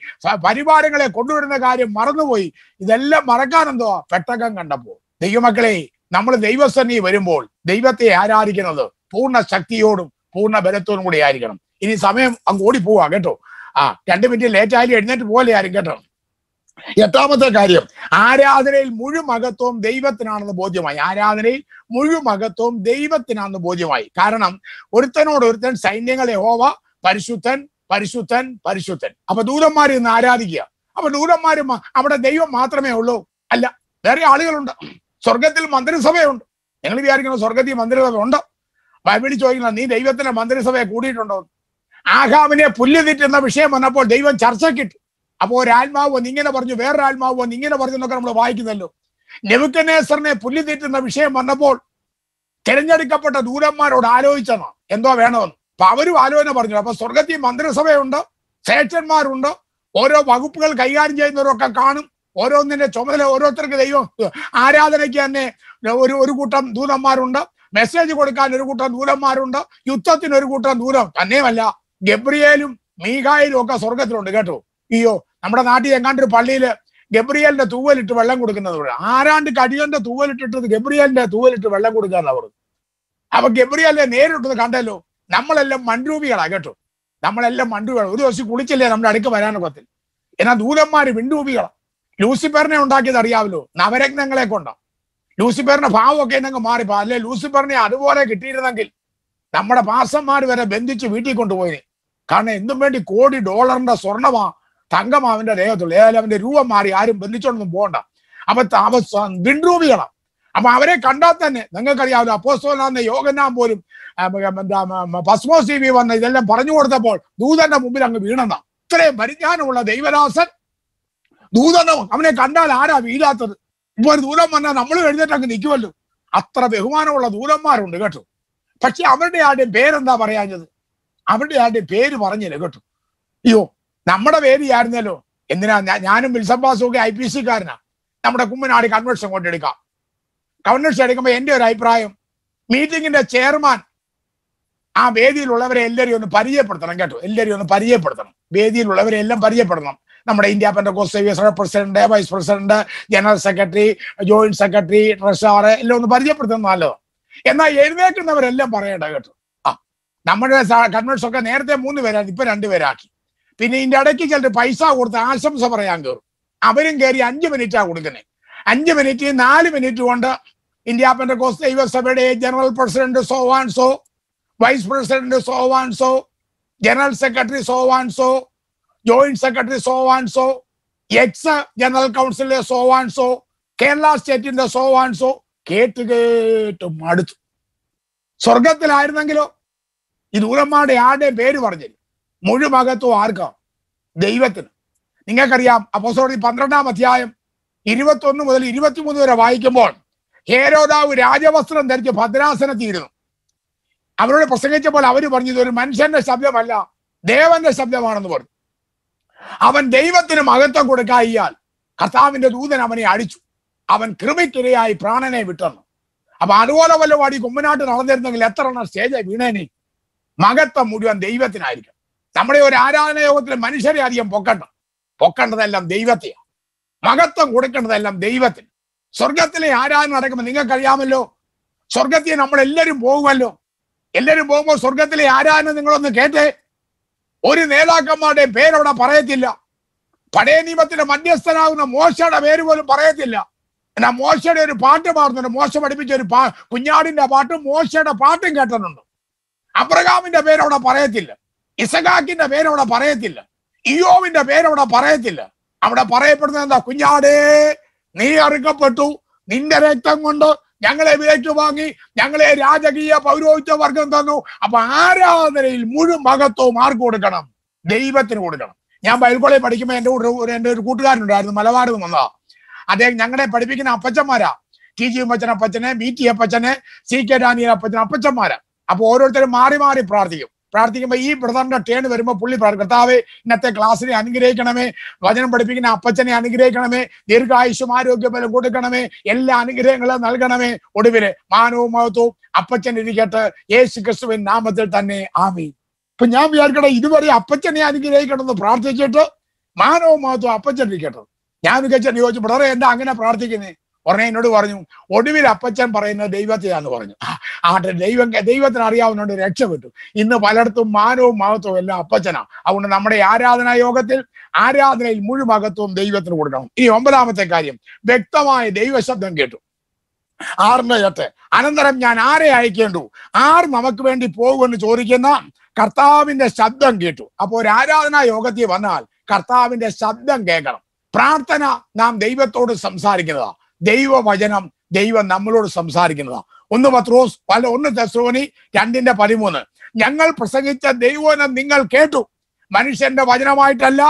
പരിവാരങ്ങളെ കൊണ്ടുവരുന്ന കാര്യം മറന്നുപോയി ഇതെല്ലാം മറക്കാൻ എന്തോ പെട്ടകം കണ്ടപ്പോൾ ദൈവമക്കളെ നമ്മൾ ദൈവസന്നി വരുമ്പോൾ ദൈവത്തെ ആരാധിക്കുന്നത് പൂർണ്ണ ശക്തിയോടും പൂർണ്ണ ബലത്തോടും കൂടി ആയിരിക്കണം ഇനി സമയം അങ്ങ് ഓടി പോവാ കേട്ടോ ആ രണ്ട് മിനിറ്റ് ലേറ്റ് ആയാലും എഴുന്നേറ്റ് പോലെ ആരും കേട്ടോ എട്ടാമത്തെ കാര്യം ആരാധനയിൽ മുഴുമകത്വം ദൈവത്തിനാണെന്ന് ബോധ്യമായി ആരാധനയിൽ മുഴുമകത്വം ദൈവത്തിനാണെന്ന് ബോധ്യമായി കാരണം ഒരുത്തനോട് ഒരുത്തൻ സൈന്യങ്ങളെ ഹോവ പരിശുദ്ധൻ പരിശുദ്ധൻ പരിശുദ്ധൻ അപ്പൊ ദൂതന്മാരെ ഇന്ന് ആരാധിക്കുക അപ്പൊ ദൂരന്മാരും അവിടെ ദൈവം മാത്രമേ ഉള്ളൂ അല്ല വേറെ ആളുകളുണ്ട് സ്വർഗത്തിൽ മന്ത്രിസഭയുണ്ട് ഞങ്ങൾ വിചാരിക്കണം സ്വർഗത്തിൽ മന്ത്രിസഭ ഉണ്ടോ ബൈബിളി ചോദിക്കുന്ന നീ ദൈവത്തിന്റെ മന്ത്രിസഭയെ കൂടിയിട്ടുണ്ടോ ആഹാമിനെ പുല്ല് തിറ്റുന്ന വിഷയം വന്നപ്പോൾ ദൈവം കിട്ടി അപ്പോൾ ഒരാത്മാവ് വന്ന് ഇങ്ങനെ പറഞ്ഞു വേറൊരാത്മാവ് വന്ന് ഇങ്ങനെ പറഞ്ഞു എന്നൊക്കെ നമ്മൾ വായിക്കുന്നല്ലോ നെബുക്കനേസറിനെ പുല്ല് തിറ്റുന്ന വിഷയം വന്നപ്പോൾ തിരഞ്ഞെടുക്കപ്പെട്ട ദൂരന്മാരോട് ആലോചിച്ചതാണ് എന്തോ വേണമെന്ന് അപ്പൊ അവരും ആലോചന പറഞ്ഞു അപ്പൊ സ്വർഗത്തിൽ മന്ത്രിസഭയുണ്ടോ ശേഷന്മാരുണ്ടോ ഓരോ വകുപ്പുകൾ കൈകാര്യം ചെയ്യുന്നവരൊക്കെ കാണും ഓരോന്നിന്റെ ചുമതല ഓരോരുത്തർക്ക് ദൈവം ആരാധനയ്ക്ക് തന്നെ ഒരു ഒരു കൂട്ടം ദൂതന്മാരുണ്ട് മെസ്സേജ് കൊടുക്കാൻ ഒരു കൂട്ടം ദൂതന്മാരുണ്ട് യുദ്ധത്തിന് ഒരു കൂട്ടം ദൂരം തന്നെയുമല്ല ഗബ്രിയേലും മീകായിലും ഒക്കെ സ്വർഗത്തിലുണ്ട് കേട്ടോ അയ്യോ നമ്മുടെ നാട്ടിൽ എങ്ങാണ്ടൊരു പള്ളിയിൽ ഗബ്രിയേലിന്റെ തൂവലിട്ട് വെള്ളം കൊടുക്കുന്നത് ആരാണ്ട് കടിയന്റെ തൂവലിട്ടിട്ടത് ഗബ്രിയേലിന്റെ തൂവലിട്ട് വെള്ളം കൊടുക്കാറില്ല അവർ അപ്പൊ ഗബ്രിയേലിനെ നേരിട്ടത് കണ്ടല്ലോ നമ്മളെല്ലാം മൺരൂപികളാ കേട്ടോ നമ്മളെല്ലാം മൺരൂപികളാണ് ഒരു ദിവസം കുളിച്ചില്ലേ നമ്മുടെ അടുക്ക് വരാനൊക്കത്തിൽ എന്നാൽ ദൂതന്മാര് വിണ്ടൂപികളാണ് ലൂസിഫറിനെ ഉണ്ടാക്കിയത് അറിയാമല്ലോ നവരത്നങ്ങളെ കൊണ്ടാ ലൂസിഫറിന്റെ ഭാവമൊക്കെ ഇന്നങ്ങ് മാറിപ്പോ അല്ലെ ലൂസിഫറിനെ അതുപോലെ കിട്ടിയിരുന്നെങ്കിൽ നമ്മുടെ പാസന്മാർ വരെ ബന്ധിച്ച് വീട്ടിൽ കൊണ്ടുപോയി കാരണം എന്തും വേണ്ടി കോടി ഡോളറിന്റെ സ്വർണമാ തങ്കമാ അവന്റെ ദേഹത്തുള്ളൂ ഏതായാലും അവന്റെ രൂപം മാറി ആരും ബന്ധിച്ചോണ്ടൊന്നും പോകണ്ട അപ്പൊ അവ വിൺരൂപികളാണ് അപ്പൊ അവരെ കണ്ടാൽ തന്നെ നിങ്ങൾക്കറിയാമല്ലോ അപ്പോസ്തോലാന്ന് യോഗനാൻ പോലും എന്താ പസ്മോസ് ടി വി വന്ന ഇതെല്ലാം പറഞ്ഞു കൊടുത്തപ്പോൾ ദൂതന്റെ മുമ്പിൽ അങ്ങ് വീണെന്ന ഇത്രയും പരിജ്ഞാനമുള്ള ദൈവദാസൻ ദൂതനോ അവനെ കണ്ടാൽ ആരാ വീഴാത്തത് ഇപ്പൊ ഒരു ദൂരം വന്നാൽ നമ്മൾ എഴുന്നേറ്റ് അങ്ങ് നിൽക്കുമല്ലോ അത്ര ബഹുമാനമുള്ള ദൂരന്മാരുണ്ട് കേട്ടോ പക്ഷെ അവരുടെ ആരുടെയും പേരെന്താ പറയാഞ്ഞത് അവരുടെ ആരുടെയും പേര് പറഞ്ഞില്ല കേട്ടോ അയ്യോ നമ്മുടെ പേര് ആയിരുന്നല്ലോ എന്തിനാ ഞാനും വിൽസൺ ഒക്കെ ഐ പി സി കാരനാ നമ്മുടെ കുമ്മനാട് കൺവെൻഷൻ കൊണ്ടെടുക്കാം കൺവെൻഷൻ എടുക്കുമ്പോൾ എൻ്റെ ഒരു അഭിപ്രായം മീറ്റിങ്ങിന്റെ ചെയർമാൻ ആ വേദിയിലുള്ളവരെ എല്ലാവരെയും ഒന്ന് പരിചയപ്പെടുത്തണം കേട്ടോ എല്ലാവരെയും ഒന്ന് പരിചയപ്പെടുത്തണം വേദിയിലുള്ളവരെ എല്ലാം പരിചയപ്പെടണം നമ്മുടെ India Pentecost president vice president general secretary joint secretary treasurer എല്ലാം ഒന്ന് പരിചയപ്പെടുത്തുന്നത് എന്നാൽ എഴുന്നേക്കുന്നവരെല്ലാം പറയണ്ട കേട്ടോ ആ നമ്മുടെ കൺവെൻഷൻ ഒക്കെ നേരത്തെ മൂന്ന് പേരാണ് ഇപ്പൊ രണ്ടുപേരാക്കി പിന്നെ ഇതിന്റെ ഇടയ്ക്ക് ചിലർ പൈസ കൊടുത്ത് ആശംസ പറയാൻ കയറും അവരും കയറി അഞ്ച് മിനിറ്റാ കൊടുക്കുന്നത് അഞ്ച് മിനിറ്റ് നാല് മിനിറ്റ് കൊണ്ട് ഇന്ത്യ പെൻഡക്കോസ് ദൈവസഭയുടെ ജനറൽ പ്രസിഡന്റ് സോവാൻസോ വൈസ് പ്രസിഡന്റ് സോവാൻസോ ജനറൽ സെക്രട്ടറി സോവാൻസോ ജോയിന്റ് സെക്രട്ടറി സോവാൻസോ എക്സ് ജനറൽ കൗൺസിലെ സോവാൻസോ കേരള സ്റ്റേറ്റിന്റെ സോവാൻസോ ആൻസോ കേട്ട് കേട്ട് മടുത്തു സ്വർഗത്തിലായിരുന്നെങ്കിലോ ഈ ദൂരന്മാരുടെ ആടെ പേര് പറഞ്ഞില്ല മുഴുവകത്തും ആർക്കാം ദൈവത്തിന് നിങ്ങൾക്കറിയാം അപ്പോസോടി പന്ത്രണ്ടാം അധ്യായം ഇരുപത്തൊന്ന് മുതൽ ഇരുപത്തിമൂന്ന് വരെ വായിക്കുമ്പോൾ ഹേരോദാവ് രാജവസ്ത്രം ധരിച്ച് ഭദ്രാസനത്തിയിരുന്നു അവരോട് പ്രസംഗിച്ചപ്പോൾ അവർ പറഞ്ഞു ഇതൊരു മനുഷ്യന്റെ ശബ്ദമല്ല ദേവന്റെ ശബ്ദമാണെന്ന് പറഞ്ഞു അവൻ ദൈവത്തിന് മഹത്വം കൊടുക്കായിയാൽ കർത്താവിന്റെ ദൂതൻ അവനെ അടിച്ചു അവൻ കൃപയ്ക്കിരയായി പ്രാണനെ വിട്ടണം അപ്പൊ അതുപോലെ വല്ല വാടി കുമ്മനാട്ട് നടന്നിരുന്നെങ്കിൽ എത്ര എണ്ണം സ്റ്റേജ് വീണേനെ മഹത്വം മുഴുവൻ ദൈവത്തിനായിരിക്കും നമ്മുടെ ഒരു ആരാധന യോഗത്തിൽ മനുഷ്യരെ അധികം പൊക്കണ്ട പൊക്കേണ്ടതെല്ലാം ദൈവത്തെയാ മഹത്വം കൊടുക്കേണ്ടതെല്ലാം ദൈവത്തിന് സ്വർഗത്തിലെ ആരാധന നടക്കുമ്പോൾ നിങ്ങൾക്കറിയാമല്ലോ സ്വർഗത്തിൽ നമ്മളെല്ലാവരും പോകുമല്ലോ എല്ലാവരും പോകുമ്പോൾ സ്വർഗത്തിലെ ആരാധന നിങ്ങളൊന്ന് കേട്ടേ ഒരു നേതാക്കന്മാരുടെ പേരവിടെ പറയത്തില്ല പഴയ നിയമത്തിന്റെ മധ്യസ്ഥനാകുന്ന മോശയുടെ പേര് പോലും പറയത്തില്ല എന്നാ മോശയുടെ ഒരു പാട്ട് പാടുന്നുണ്ട് മോശ പഠിപ്പിച്ച ഒരു പാ കുഞ്ഞാടിന്റെ പാട്ടും മോശയുടെ പാട്ടും കേട്ടിട്ടുണ്ട് അബ്രഹാമിന്റെ പേരവിടെ പറയത്തില്ല ഇസഖാക്കിന്റെ പേരവിടെ പറയത്തില്ല ഇയോവിന്റെ പേരവിടെ പറയത്തില്ല അവിടെ പറയപ്പെടുന്നത് എന്താ കുഞ്ഞാടേ നീ അറുക്കപ്പെട്ടു നിന്റെ രക്തം കൊണ്ട് ഞങ്ങളെ വിലയ്ക്ക് വാങ്ങി ഞങ്ങളെ രാജകീയ പൗരോഹിത്യ വർഗം തന്നു അപ്പൊ ആരാധനയിൽ മുഴുവൻ മഹത്വവും ആർക്ക് കൊടുക്കണം ദൈവത്തിന് കൊടുക്കണം ഞാൻ ബൈബിളെ പഠിക്കുമ്പോൾ എൻ്റെ ഒരു എൻ്റെ ഒരു കൂട്ടുകാരനുണ്ടായിരുന്നു മലബാറിൽ നിന്ന് വന്നതാ അദ്ദേഹം ഞങ്ങളെ പഠിപ്പിക്കുന്ന അപ്പച്ചന്മാരാ ടി ജി അപ്പച്ചനെ ബി ടി അപ്പച്ചനെ സി കെ ഡാനിയൽ അപ്പച്ചൻ അപ്പച്ചന്മാരാ അപ്പൊ ഓരോരുത്തരും മാറി മാറി പ്രാർത്ഥിക്കും പ്രാർത്ഥിക്കുമ്പോൾ ഈ ബ്രദറിന്റെ ടേൺ വരുമ്പോൾ പുള്ളി കർത്താവേ ഇന്നത്തെ ക്ലാസ്സിനെ അനുഗ്രഹിക്കണമേ വചനം പഠിപ്പിക്കുന്ന അപ്പച്ചനെ അനുഗ്രഹിക്കണമേ ദീർഘായുഷും ആരോഗ്യ ബലം കൊടുക്കണമേ എല്ലാ അനുഗ്രഹങ്ങളും നൽകണമേ ഒടുവില് മാനവും മഹത്വവും അപ്പച്ചൻ ഇരിക്കട്ടെ യേശു ക്രിസ്തുവിൻ നാമത്തിൽ തന്നെ ആമി ഇപ്പൊ ഞാൻ വിചാരിക്കട്ടെ ഇതുവരെ അപ്പച്ചനെ എന്ന് പ്രാർത്ഥിച്ചിട്ട് മാനവും മഹത്വം അപ്പച്ചൻ ഇരിക്കട്ടെ ഞാൻ വിചാരിച്ചു ചോദിച്ചു ബ്രദറെ എന്താ അങ്ങനെ പ്രാർത്ഥിക്കുന്നേ ഉടനെ എന്നോട് പറഞ്ഞു ഒടുവിൽ അപ്പച്ചൻ പറയുന്നത് ദൈവത്തെയാന്ന് പറഞ്ഞു ആട്ടെ ദൈവം ദൈവത്തിന് അറിയാവുന്നതുകൊണ്ട് രക്ഷപ്പെട്ടു ഇന്ന് പലയിടത്തും മാനവും മഹത്വവും എല്ലാം അപ്പച്ചനാ അതുകൊണ്ട് നമ്മുടെ ആരാധനാ യോഗത്തിൽ ആരാധനയിൽ മുഴുവത്വവും ദൈവത്തിന് കൊടുക്കണം ഇനി ഒമ്പതാമത്തെ കാര്യം വ്യക്തമായ ദൈവശബ്ദം കേട്ടു ആറിന്റെ എട്ട് അനന്തരം ഞാൻ ആരെ അയക്കേണ്ടു ആർ നമുക്ക് വേണ്ടി പോകുമെന്ന് ചോദിക്കുന്ന കർത്താവിന്റെ ശബ്ദം കേട്ടു അപ്പോൾ ഒരു ആരാധനാ യോഗത്തിൽ വന്നാൽ കർത്താവിന്റെ ശബ്ദം കേൾക്കണം പ്രാർത്ഥന നാം ദൈവത്തോട് സംസാരിക്കുന്നതാണ് ദൈവവചനം ദൈവം നമ്മളോട് സംസാരിക്കുന്നതാ ഒന്ന് പത്രോസ് പല ഒന്ന് തെസ്രോനി രണ്ടിന്റെ പതിമൂന്ന് ഞങ്ങൾ പ്രസംഗിച്ച ദൈവവചനം നിങ്ങൾ കേട്ടു മനുഷ്യന്റെ വചനമായിട്ടല്ല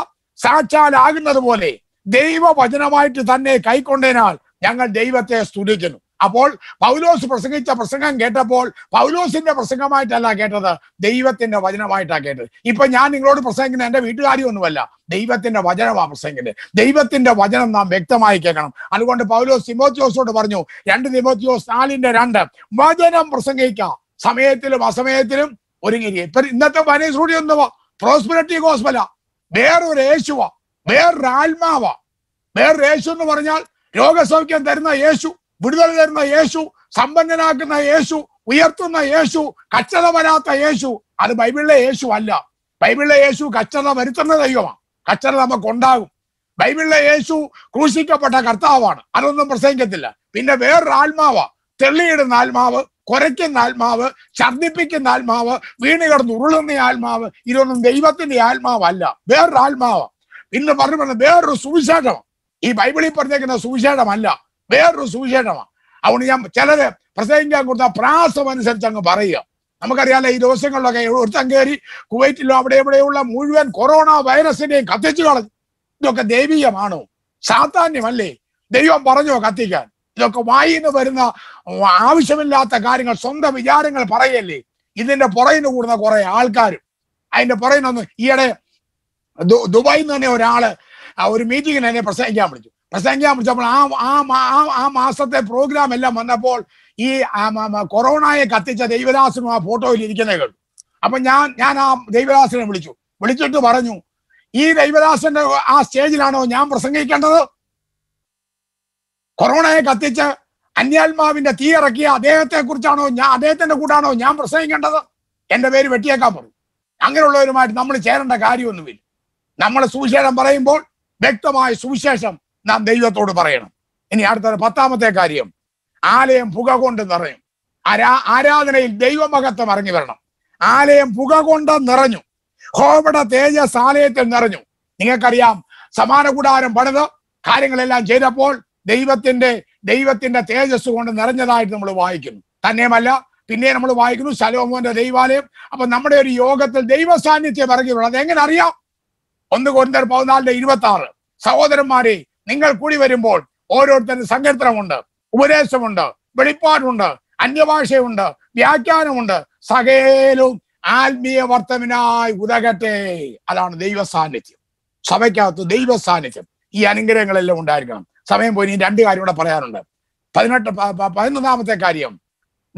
സാക്ഷാലാകുന്നത് പോലെ ദൈവവചനമായിട്ട് തന്നെ കൈക്കൊണ്ടതിനാൽ ഞങ്ങൾ ദൈവത്തെ സ്തുതിക്കുന്നു അപ്പോൾ പൗലോസ് പ്രസംഗിച്ച പ്രസംഗം കേട്ടപ്പോൾ പൗലോസിന്റെ പ്രസംഗമായിട്ടല്ല കേട്ടത് ദൈവത്തിന്റെ വചനമായിട്ടാണ് കേട്ടത് ഇപ്പൊ ഞാൻ നിങ്ങളോട് പ്രസംഗിക്കുന്ന എന്റെ വീട്ടുകാരിയൊന്നുമല്ല ദൈവത്തിന്റെ വചനമാണ് പ്രസംഗിക്കുന്നത് ദൈവത്തിന്റെ വചനം നാം വ്യക്തമായി കേൾക്കണം അതുകൊണ്ട് പൗലോസ് തിമോത്യോസോട് പറഞ്ഞു രണ്ട് തിമോത്യോസ് നാലിന്റെ രണ്ട് വചനം പ്രസംഗിക്കാം സമയത്തിലും അസമയത്തിലും ഒരുങ്ങിരി ഇപ്പൊ ഇന്നത്തെ വനേ ഒന്നുവാ എന്തുവാ പ്രോസ്പെരിറ്റി വേറൊരു യേശുവാ വേറൊരു ആത്മാവാ വേറൊരു യേശു എന്ന് പറഞ്ഞാൽ രോഗസൗഖ്യം തരുന്ന യേശു വിടുതൽ തരുന്ന യേശു സമ്പന്നനാക്കുന്ന യേശു ഉയർത്തുന്ന യേശു കച്ചത വരാത്ത യേശു അത് ബൈബിളിലെ യേശു അല്ല ബൈബിളിലെ യേശു കച്ചത വരുത്തുന്ന ദൈവമാണ് കച്ചത നമുക്ക് ഉണ്ടാകും ബൈബിളിലെ യേശു ക്രൂശിക്കപ്പെട്ട കർത്താവാണ് അതൊന്നും പ്രസംഗിക്കത്തില്ല പിന്നെ വേറൊരു ആത്മാവാ തെള്ളിയിടുന്ന ആത്മാവ് കുരയ്ക്കുന്ന ആത്മാവ് ഛർദിപ്പിക്കുന്ന ആത്മാവ് വീണ് കിടന്ന് ഉരുളുന്ന ആത്മാവ് ഇതൊന്നും ദൈവത്തിന്റെ ആത്മാവല്ല വേറൊരു ആത്മാവ് ഇന്ന് പറഞ്ഞു പറഞ്ഞ വേറൊരു സുവിശേഷം ഈ ബൈബിളിൽ പറഞ്ഞേക്കുന്ന സുവിശേഷമല്ല വേറൊരു സുവിശേഷമാണ് അതുകൊണ്ട് ഞാൻ ചിലര് പ്രസംഗിക്കാൻ കൊടുത്ത പ്രാസം അനുസരിച്ച് അങ്ങ് പറയുക നമുക്കറിയാലോ ഈ ദിവസങ്ങളിലൊക്കെ ഒരുത്തം കയറി കുവൈറ്റിലോ അവിടെ എവിടെയുള്ള മുഴുവൻ കൊറോണ വൈറസിനെയും കത്തിച്ചു കളഞ്ഞു ഇതൊക്കെ ദൈവീയമാണോ സാധാന്യമല്ലേ ദൈവം പറഞ്ഞോ കത്തിക്കാൻ ഇതൊക്കെ വായിന്ന് വരുന്ന ആവശ്യമില്ലാത്ത കാര്യങ്ങൾ സ്വന്തം വിചാരങ്ങൾ പറയല്ലേ ഇതിന്റെ പുറയിന് കൂടുന്ന കുറെ ആൾക്കാരും അതിന്റെ പുറയിൽ നിന്ന് ഈയിടെ ദുബായിന്ന് തന്നെ ഒരാള് ഒരു മീറ്റിങ്ങിന് എന്നെ പ്രസംഗിക്കാൻ വിളിച്ചു പ്രസംഗിക്കാൻ വിളിച്ചപ്പോൾ ആ ആ ആ മാസത്തെ പ്രോഗ്രാം എല്ലാം വന്നപ്പോൾ ഈ കൊറോണയെ കത്തിച്ച ദൈവദാസനും ആ ഫോട്ടോയിൽ ഇരിക്കുന്നത് കേട്ടു അപ്പൊ ഞാൻ ഞാൻ ആ ദൈവദാസനെ വിളിച്ചു വിളിച്ചിട്ട് പറഞ്ഞു ഈ ദൈവദാസന്റെ ആ സ്റ്റേജിലാണോ ഞാൻ പ്രസംഗിക്കേണ്ടത് കൊറോണയെ കത്തിച്ച് അന്യാത്മാവിന്റെ തീ ഇറക്കിയ അദ്ദേഹത്തെ കുറിച്ചാണോ ഞാൻ അദ്ദേഹത്തിന്റെ കൂടാണോ ഞാൻ പ്രസംഗിക്കേണ്ടത് എന്റെ പേര് വെട്ടിയേക്കാൻ പറഞ്ഞു അങ്ങനെയുള്ളവരുമായിട്ട് നമ്മൾ ചേരേണ്ട കാര്യമൊന്നുമില്ല നമ്മൾ സുവിശേഷം പറയുമ്പോൾ വ്യക്തമായ സുവിശേഷം നാം ദൈവത്തോട് പറയണം ഇനി അടുത്ത പത്താമത്തെ കാര്യം ആലയം പുക കൊണ്ട് നിറയും ആരാ ആരാധനയിൽ ദൈവമഹത്വം ഇറങ്ങി വരണം ആലയം പുക കൊണ്ട് നിറഞ്ഞു ഹോമട തേജസ് ആലയത്തിൽ നിറഞ്ഞു നിങ്ങൾക്കറിയാം സമാന കൂടാരം പണിത് കാര്യങ്ങളെല്ലാം ചെയ്തപ്പോൾ ദൈവത്തിന്റെ ദൈവത്തിന്റെ തേജസ് കൊണ്ട് നിറഞ്ഞതായിട്ട് നമ്മൾ വായിക്കുന്നു തന്നെയുമല്ല പിന്നെ നമ്മൾ വായിക്കുന്നു ശലോമോന്റെ ദൈവാലയം അപ്പൊ നമ്മുടെ ഒരു യോഗത്തിൽ ദൈവ സാന്നിധ്യം ഇറങ്ങിയുള്ളൂ അതെങ്ങനെ അറിയാം ഒന്ന് കൊണ്ടർ പതിനാലിന്റെ ഇരുപത്തി ആറ് സഹോദരന്മാരെ നിങ്ങൾ കൂടി വരുമ്പോൾ ഓരോരുത്തരും സങ്കീർത്തനമുണ്ട് ഉപദേശമുണ്ട് വെളിപ്പാടുണ്ട് അന്യഭാഷയുണ്ട് വ്യാഖ്യാനമുണ്ട് സകേലും ആത്മീയ വർത്തമിനായി ഉതകട്ടെ അതാണ് ദൈവ സാന്നിധ്യം സഭയ്ക്കകത്ത് ദൈവ സാന്നിധ്യം ഈ അനുഗ്രഹങ്ങളെല്ലാം ഉണ്ടായിരിക്കണം സമയം പോയി ഇനി രണ്ട് കാര്യം ഇവിടെ പറയാനുണ്ട് പതിനെട്ട് പതിനൊന്നാമത്തെ കാര്യം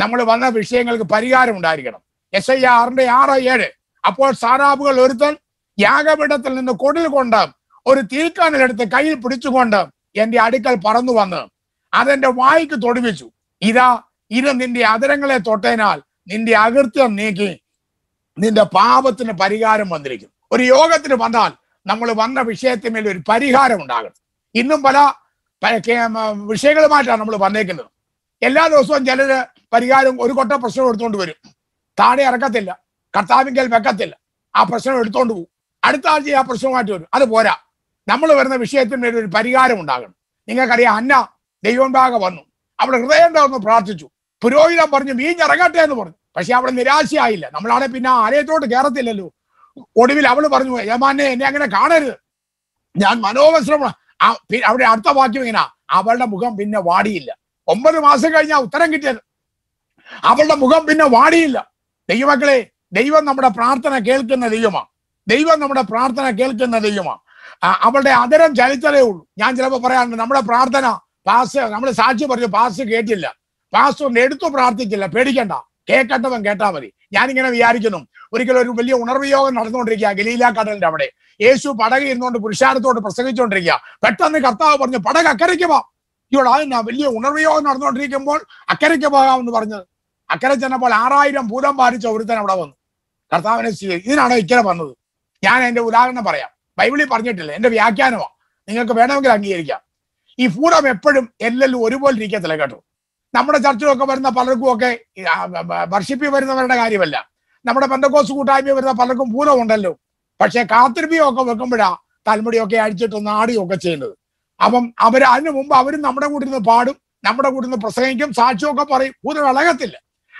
നമ്മൾ വന്ന വിഷയങ്ങൾക്ക് പരിഹാരം ഉണ്ടായിരിക്കണം എസ് ഐ ആറിന്റെ ആറ് ഏഴ് അപ്പോൾ സാറാബുകൾ ഒരുത്തൽ യാഗപീഠത്തിൽ നിന്ന് കൊടിൽ കൊണ്ട് ഒരു തീക്കാനലെടുത്ത് കയ്യിൽ പിടിച്ചുകൊണ്ട് എന്റെ അടുക്കൽ പറന്നു വന്ന് അതെന്റെ വായിക്ക് തൊടുവിച്ചു ഇതാ ഇത് നിന്റെ അതിരങ്ങളെ തൊട്ടതിനാൽ നിന്റെ അകൃത്യം നീക്കി നിന്റെ പാപത്തിന് പരിഹാരം വന്നിരിക്കും ഒരു യോഗത്തിന് വന്നാൽ നമ്മൾ വന്ന മേലെ ഒരു പരിഹാരം ഉണ്ടാകും ഇന്നും പല വിഷയങ്ങളുമായിട്ടാണ് നമ്മൾ വന്നേക്കുന്നത് എല്ലാ ദിവസവും ചിലര് പരിഹാരം ഒരു കൊട്ട പ്രശ്നം എടുത്തുകൊണ്ട് വരും താഴെ ഇറക്കത്തില്ല കർത്താവിങ്കൽ വെക്കത്തില്ല ആ പ്രശ്നം എടുത്തോണ്ട് പോകും അടുത്ത ആഴ്ച ആ പ്രശ്നമായിട്ട് വരും അത് പോരാ നമ്മൾ വരുന്ന വിഷയത്തിന് ഒരു പരിഹാരം ഉണ്ടാകണം നിങ്ങൾക്കറിയാം അന്ന ദൈവംഭാഗ വന്നു അവിടെ ഹൃദയം ഒന്ന് പ്രാർത്ഥിച്ചു പുരോഹിതം പറഞ്ഞു ഇറങ്ങട്ടെ എന്ന് പറഞ്ഞു പക്ഷെ അവിടെ നിരാശയായില്ല നമ്മളാണെ പിന്നെ ആലയത്തോട്ട് കയറത്തില്ലല്ലോ ഒടുവിൽ അവൾ പറഞ്ഞു യമാനെ എന്നെ അങ്ങനെ കാണരുത് ഞാൻ മനോവശ്രമ അവിടെ അടുത്ത വാക്യം ഇങ്ങനെ അവളുടെ മുഖം പിന്നെ വാടിയില്ല ഒമ്പത് മാസം കഴിഞ്ഞാ ഉത്തരം കിട്ടിയത് അവളുടെ മുഖം പിന്നെ വാടിയില്ല ദൈവമക്കളെ ദൈവം നമ്മുടെ പ്രാർത്ഥന കേൾക്കുന്ന ദൈവമാണ് ദൈവം നമ്മുടെ പ്രാർത്ഥന കേൾക്കുന്ന ദൈവമാണ് അവളുടെ അതരം ചരിത്രമേ ഉള്ളൂ ഞാൻ ചിലപ്പോൾ പറയാറുണ്ട് നമ്മുടെ പ്രാർത്ഥന പാസ് നമ്മൾ സാക്ഷി പറഞ്ഞു പാസ് കേട്ടില്ല പാസ് ഒന്ന് എടുത്തു പ്രാർത്ഥിച്ചില്ല പേടിക്കണ്ട കേക്കട്ടവൻ കേട്ടാ മതി ഞാനിങ്ങനെ വിചാരിക്കുന്നു ഒരിക്കൽ ഒരു വലിയ ഉണർവിയോഗം നടന്നുകൊണ്ടിരിക്കുക ഗലീല കടലിന്റെ അവിടെ യേശു പടക ഇരുന്നുകൊണ്ട് പുരുഷാരത്തോട് പ്രസംഗിച്ചുകൊണ്ടിരിക്കുക പെട്ടെന്ന് കർത്താവ് പറഞ്ഞു പടക അക്കരയ്ക്ക് പോവാം ഇവൾ വലിയ ഉണർവിയോഗം നടന്നുകൊണ്ടിരിക്കുമ്പോൾ അക്കരയ്ക്ക് പോകാമെന്ന് പറഞ്ഞത് അക്കരെ ചെന്നപ്പോൾ ആറായിരം ഭൂതം പാലിച്ച ഒരുത്തൻ അവിടെ വന്നു കർത്താവിനെ ഇതിനാണ് ഇക്കരെ വന്നത് ഞാൻ എന്റെ ഉദാഹരണം പറയാം ബൈബിളിൽ പറഞ്ഞിട്ടില്ല എന്റെ വ്യാഖ്യാനമാണ് നിങ്ങൾക്ക് വേണമെങ്കിൽ അംഗീകരിക്കാം ഈ പൂരം എപ്പോഴും എല്ലെല്ലാം ഒരുപോലെ ഇരിക്കത്തില്ല കേട്ടോ നമ്മുടെ ചർച്ചിലൊക്കെ വരുന്ന പലർക്കും ഒക്കെ വർഷിപ്പി വരുന്നവരുടെ കാര്യമല്ല നമ്മുടെ പെന്തക്കോസ് കൂട്ടായ്മ വരുന്ന പലർക്കും പൂരം ഉണ്ടല്ലോ പക്ഷെ കാത്തിരിപ്പിയൊക്കെ വെക്കുമ്പോഴാ തൽമുടിയൊക്കെ അഴിച്ചിട്ട് ഒക്കെ ചെയ്യുന്നത് അപ്പം അവർ അതിനു മുമ്പ് അവരും നമ്മുടെ കൂട്ടിൽ നിന്ന് പാടും നമ്മുടെ കൂട്ടിൽ നിന്ന് പ്രസംഗിക്കും സാക്ഷിയൊക്കെ പറയും പൂരം ഇളകത്തില്ല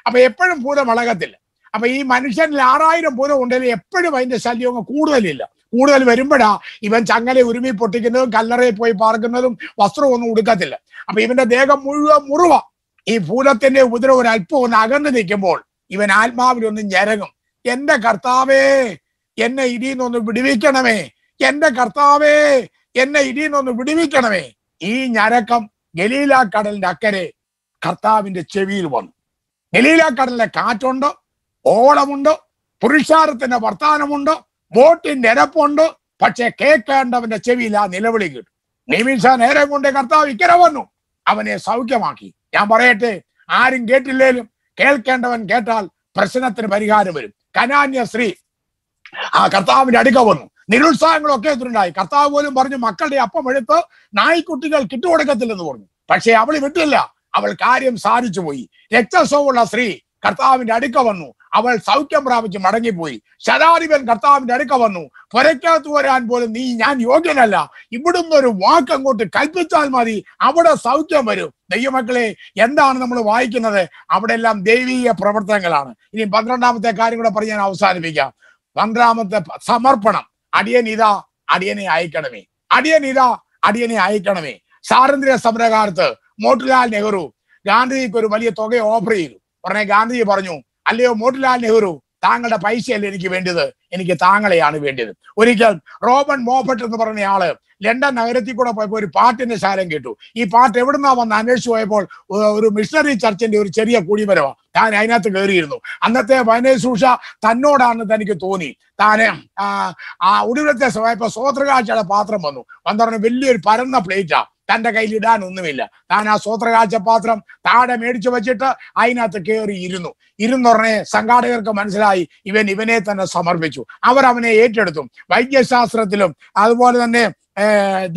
അപ്പൊ എപ്പോഴും പൂരം ഇളകത്തില്ല അപ്പൊ ഈ മനുഷ്യനിൽ ആറായിരം പൂരം ഉണ്ടെങ്കിൽ എപ്പോഴും അതിന്റെ ശല്യമൊക്കെ കൂടുതലില്ല കൂടുതൽ വരുമ്പോഴാ ഇവൻ ചങ്ങല ഉരുമി പൊട്ടിക്കുന്നതും കല്ലറയിൽ പോയി പാർക്കുന്നതും ഒന്നും ഉടുക്കത്തില്ല അപ്പൊ ഇവന്റെ ദേഹം മുഴുവൻ മുറുവ ഈ ഭൂതത്തിന്റെ ഉപദ്രവം ഒരു അല്പം ഒന്ന് അകന്നു നിൽക്കുമ്പോൾ ഇവൻ ആത്മാവിലൊന്ന് ഞരങ്ങും എന്റെ കർത്താവേ എന്നെ ഇടിയിൽ നിന്നൊന്ന് വിടുവിക്കണമേ എന്റെ കർത്താവേ എന്നെ ഇടിയിൽ നിന്നൊന്ന് വിടുവിക്കണമേ ഈ ഞരക്കം ഗലീല കടലിന്റെ അക്കരെ കർത്താവിന്റെ ചെവിയിൽ വന്നു ഗലീല കടലിലെ കാറ്റുണ്ട് ഓളമുണ്ട് പുരുഷാരത്തിന്റെ വർത്താനമുണ്ടോ ബോട്ടിന്റെ എരപ്പുണ്ട് പക്ഷെ കേൾക്കേണ്ടവന്റെ ചെവിയിൽ ആ നിലവിളി കിട്ടും നിമിഷ നേരെ കൊണ്ട് കർത്താവ് ഇക്കര വന്നു അവനെ സൗഖ്യമാക്കി ഞാൻ പറയട്ടെ ആരും കേട്ടില്ലേലും കേൾക്കേണ്ടവൻ കേട്ടാൽ പ്രശ്നത്തിന് പരിഹാരം വരും കനാന്യ സ്ത്രീ ആ കർത്താവിന്റെ അടുക്ക വന്നു നിരുത്സാഹങ്ങളൊക്കെ എത്തിണ്ടായി കർത്താവ് പോലും പറഞ്ഞു മക്കളുടെ അപ്പം എടുത്ത് നായ്ക്കുട്ടികൾ കിട്ടുകൊടുക്കത്തില്ലെന്ന് പറഞ്ഞു പക്ഷെ അവൾ വിട്ടില്ല അവൾ കാര്യം സാധിച്ചു പോയി രക്തസവുള്ള സ്ത്രീ കർത്താവിന്റെ അടുക്ക വന്നു അവൾ സൗഖ്യം പ്രാപിച്ച് മടങ്ങിപ്പോയി ശതാധിപൻ കർത്താവിന്റെ അടുക്ക വന്നു പുരയ്ക്കകത്ത് വരാൻ പോലും നീ ഞാൻ യോഗ്യനല്ല ഇവിടുന്ന് ഒരു വാക്ക് അങ്ങോട്ട് കൽപ്പിച്ചാൽ മതി അവിടെ സൗഖ്യം വരും ദൈവമക്കളെ എന്താണ് നമ്മൾ വായിക്കുന്നത് അവിടെ എല്ലാം ദൈവീയ പ്രവർത്തനങ്ങളാണ് ഇനി പന്ത്രണ്ടാമത്തെ കാര്യം കൂടെ പറഞ്ഞ് ഞാൻ അവസാനിപ്പിക്കാം പന്ത്രാമത്തെ സമർപ്പണം അടിയൻ ഇതാ അടിയനെ അയക്കണമേ അടിയൻ ഇതാ അടിയനെ അയക്കണമേ സ്വാതന്ത്ര്യ സമരകാലത്ത് മോട്ടിലാൽ നെഹ്റു ഗാന്ധിജിക്ക് ഒരു വലിയ തുക ഓഫർ ചെയ്തു പറഞ്ഞ ഗാന്ധിജി പറഞ്ഞു അല്ലയോ മോട്ടിലാൽ നെഹ്റു താങ്കളുടെ പൈസയല്ല എനിക്ക് വേണ്ടത് എനിക്ക് താങ്കളെയാണ് വേണ്ടത് ഒരിക്കൽ റോബൺ മോഫട്ട് എന്ന് പറഞ്ഞ ആള് ലണ്ടൻ നഗരത്തിൽ കൂടെ പോയപ്പോൾ ഒരു പാട്ടിന്റെ ശാലം കേട്ടു ഈ പാട്ട് എവിടുന്നാ വന്ന് അന്വേഷിച്ചു പോയപ്പോൾ ഒരു മിഷണറി ചർച്ചിന്റെ ഒരു ചെറിയ കൂടിമരവാ താൻ അതിനകത്ത് കയറിയിരുന്നു അന്നത്തെ വനേ തന്നോടാണ് തന്നോടാണെന്ന് തനിക്ക് തോന്നി താനെ ആ ഒടുവിലത്തെ സമയപ്പോ സ്വോത്രകാഴ്ചയുടെ പാത്രം വന്നു വന്നു പറഞ്ഞ വലിയൊരു പരന്ന പ്ലേറ്റാ തന്റെ കയ്യിൽ ഇടാൻ ഒന്നുമില്ല താൻ ആ സ്വോത്രകാഴ്ചപാത്രം താടെ മേടിച്ചു വെച്ചിട്ട് അതിനകത്ത് കയറി ഇരുന്നു ഇരുന്നുടനെ സംഘാടകർക്ക് മനസ്സിലായി ഇവൻ ഇവനെ തന്നെ സമർപ്പിച്ചു അവർ അവനെ ഏറ്റെടുത്തു വൈദ്യശാസ്ത്രത്തിലും അതുപോലെ തന്നെ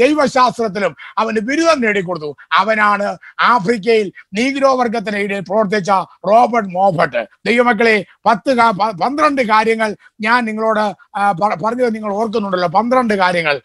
ദൈവശാസ്ത്രത്തിലും അവന് ബിരുദം നേടിക്കൊടുത്തു അവനാണ് ആഫ്രിക്കയിൽ നീഗ്രോ വർഗത്തിനെതിരെ പ്രവർത്തിച്ച റോബർട്ട് മോഫട്ട് ദൈവമക്കളെ പത്ത് പന്ത്രണ്ട് കാര്യങ്ങൾ ഞാൻ നിങ്ങളോട് പറഞ്ഞത് നിങ്ങൾ ഓർക്കുന്നുണ്ടല്ലോ പന്ത്രണ്ട് കാര്യങ്ങൾ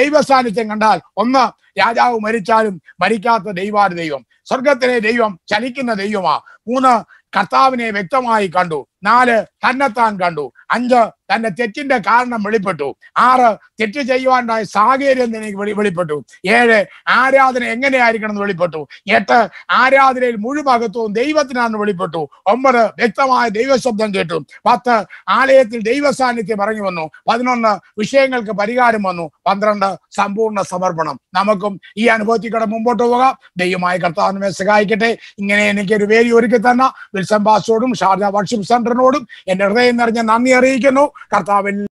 ദൈവ സാന്നിധ്യം കണ്ടാൽ ഒന്ന് രാജാവ് മരിച്ചാലും മരിക്കാത്ത ദൈവാണ് ദൈവം സ്വർഗത്തിലെ ദൈവം ചലിക്കുന്ന ദൈവമാ മൂന്ന് കർത്താവിനെ വ്യക്തമായി കണ്ടു നാല് തന്നെത്താൻ കണ്ടു അഞ്ച് തന്റെ തെറ്റിന്റെ കാരണം വെളിപ്പെട്ടു ആറ് തെറ്റ് ചെയ്യുവാനുണ്ടായ സാഹചര്യം എനിക്ക് വെളിപ്പെട്ടു ഏഴ് ആരാധന എങ്ങനെയായിരിക്കണം എന്ന് വെളിപ്പെട്ടു എട്ട് ആരാധനയിൽ മുഴുവകത്വവും ദൈവത്തിനാണെന്ന് വെളിപ്പെട്ടു ഒമ്പത് വ്യക്തമായ ദൈവശബ്ദം കേട്ടു പത്ത് ആലയത്തിൽ ദൈവ സാന്നിധ്യം ഇറങ്ങി വന്നു പതിനൊന്ന് വിഷയങ്ങൾക്ക് പരിഹാരം വന്നു പന്ത്രണ്ട് സമ്പൂർണ്ണ സമർപ്പണം നമുക്കും ഈ അനുഭവത്തിൽ കൂടെ മുമ്പോട്ട് പോകാം ദൈവമായ കർത്താവിനെ സഹായിക്കട്ടെ ഇങ്ങനെ എനിക്ക് ഒരു വേദി ഒരുക്കി തന്ന വിൽസൺ ബാസോടും ഷാർജ വർഷിപ്പ് സെന്റർ സഹോദരനോടും എന്റെ ഹൃദയം നിറഞ്ഞ നന്ദി അറിയിക്കുന്നു കർത്താവിൽ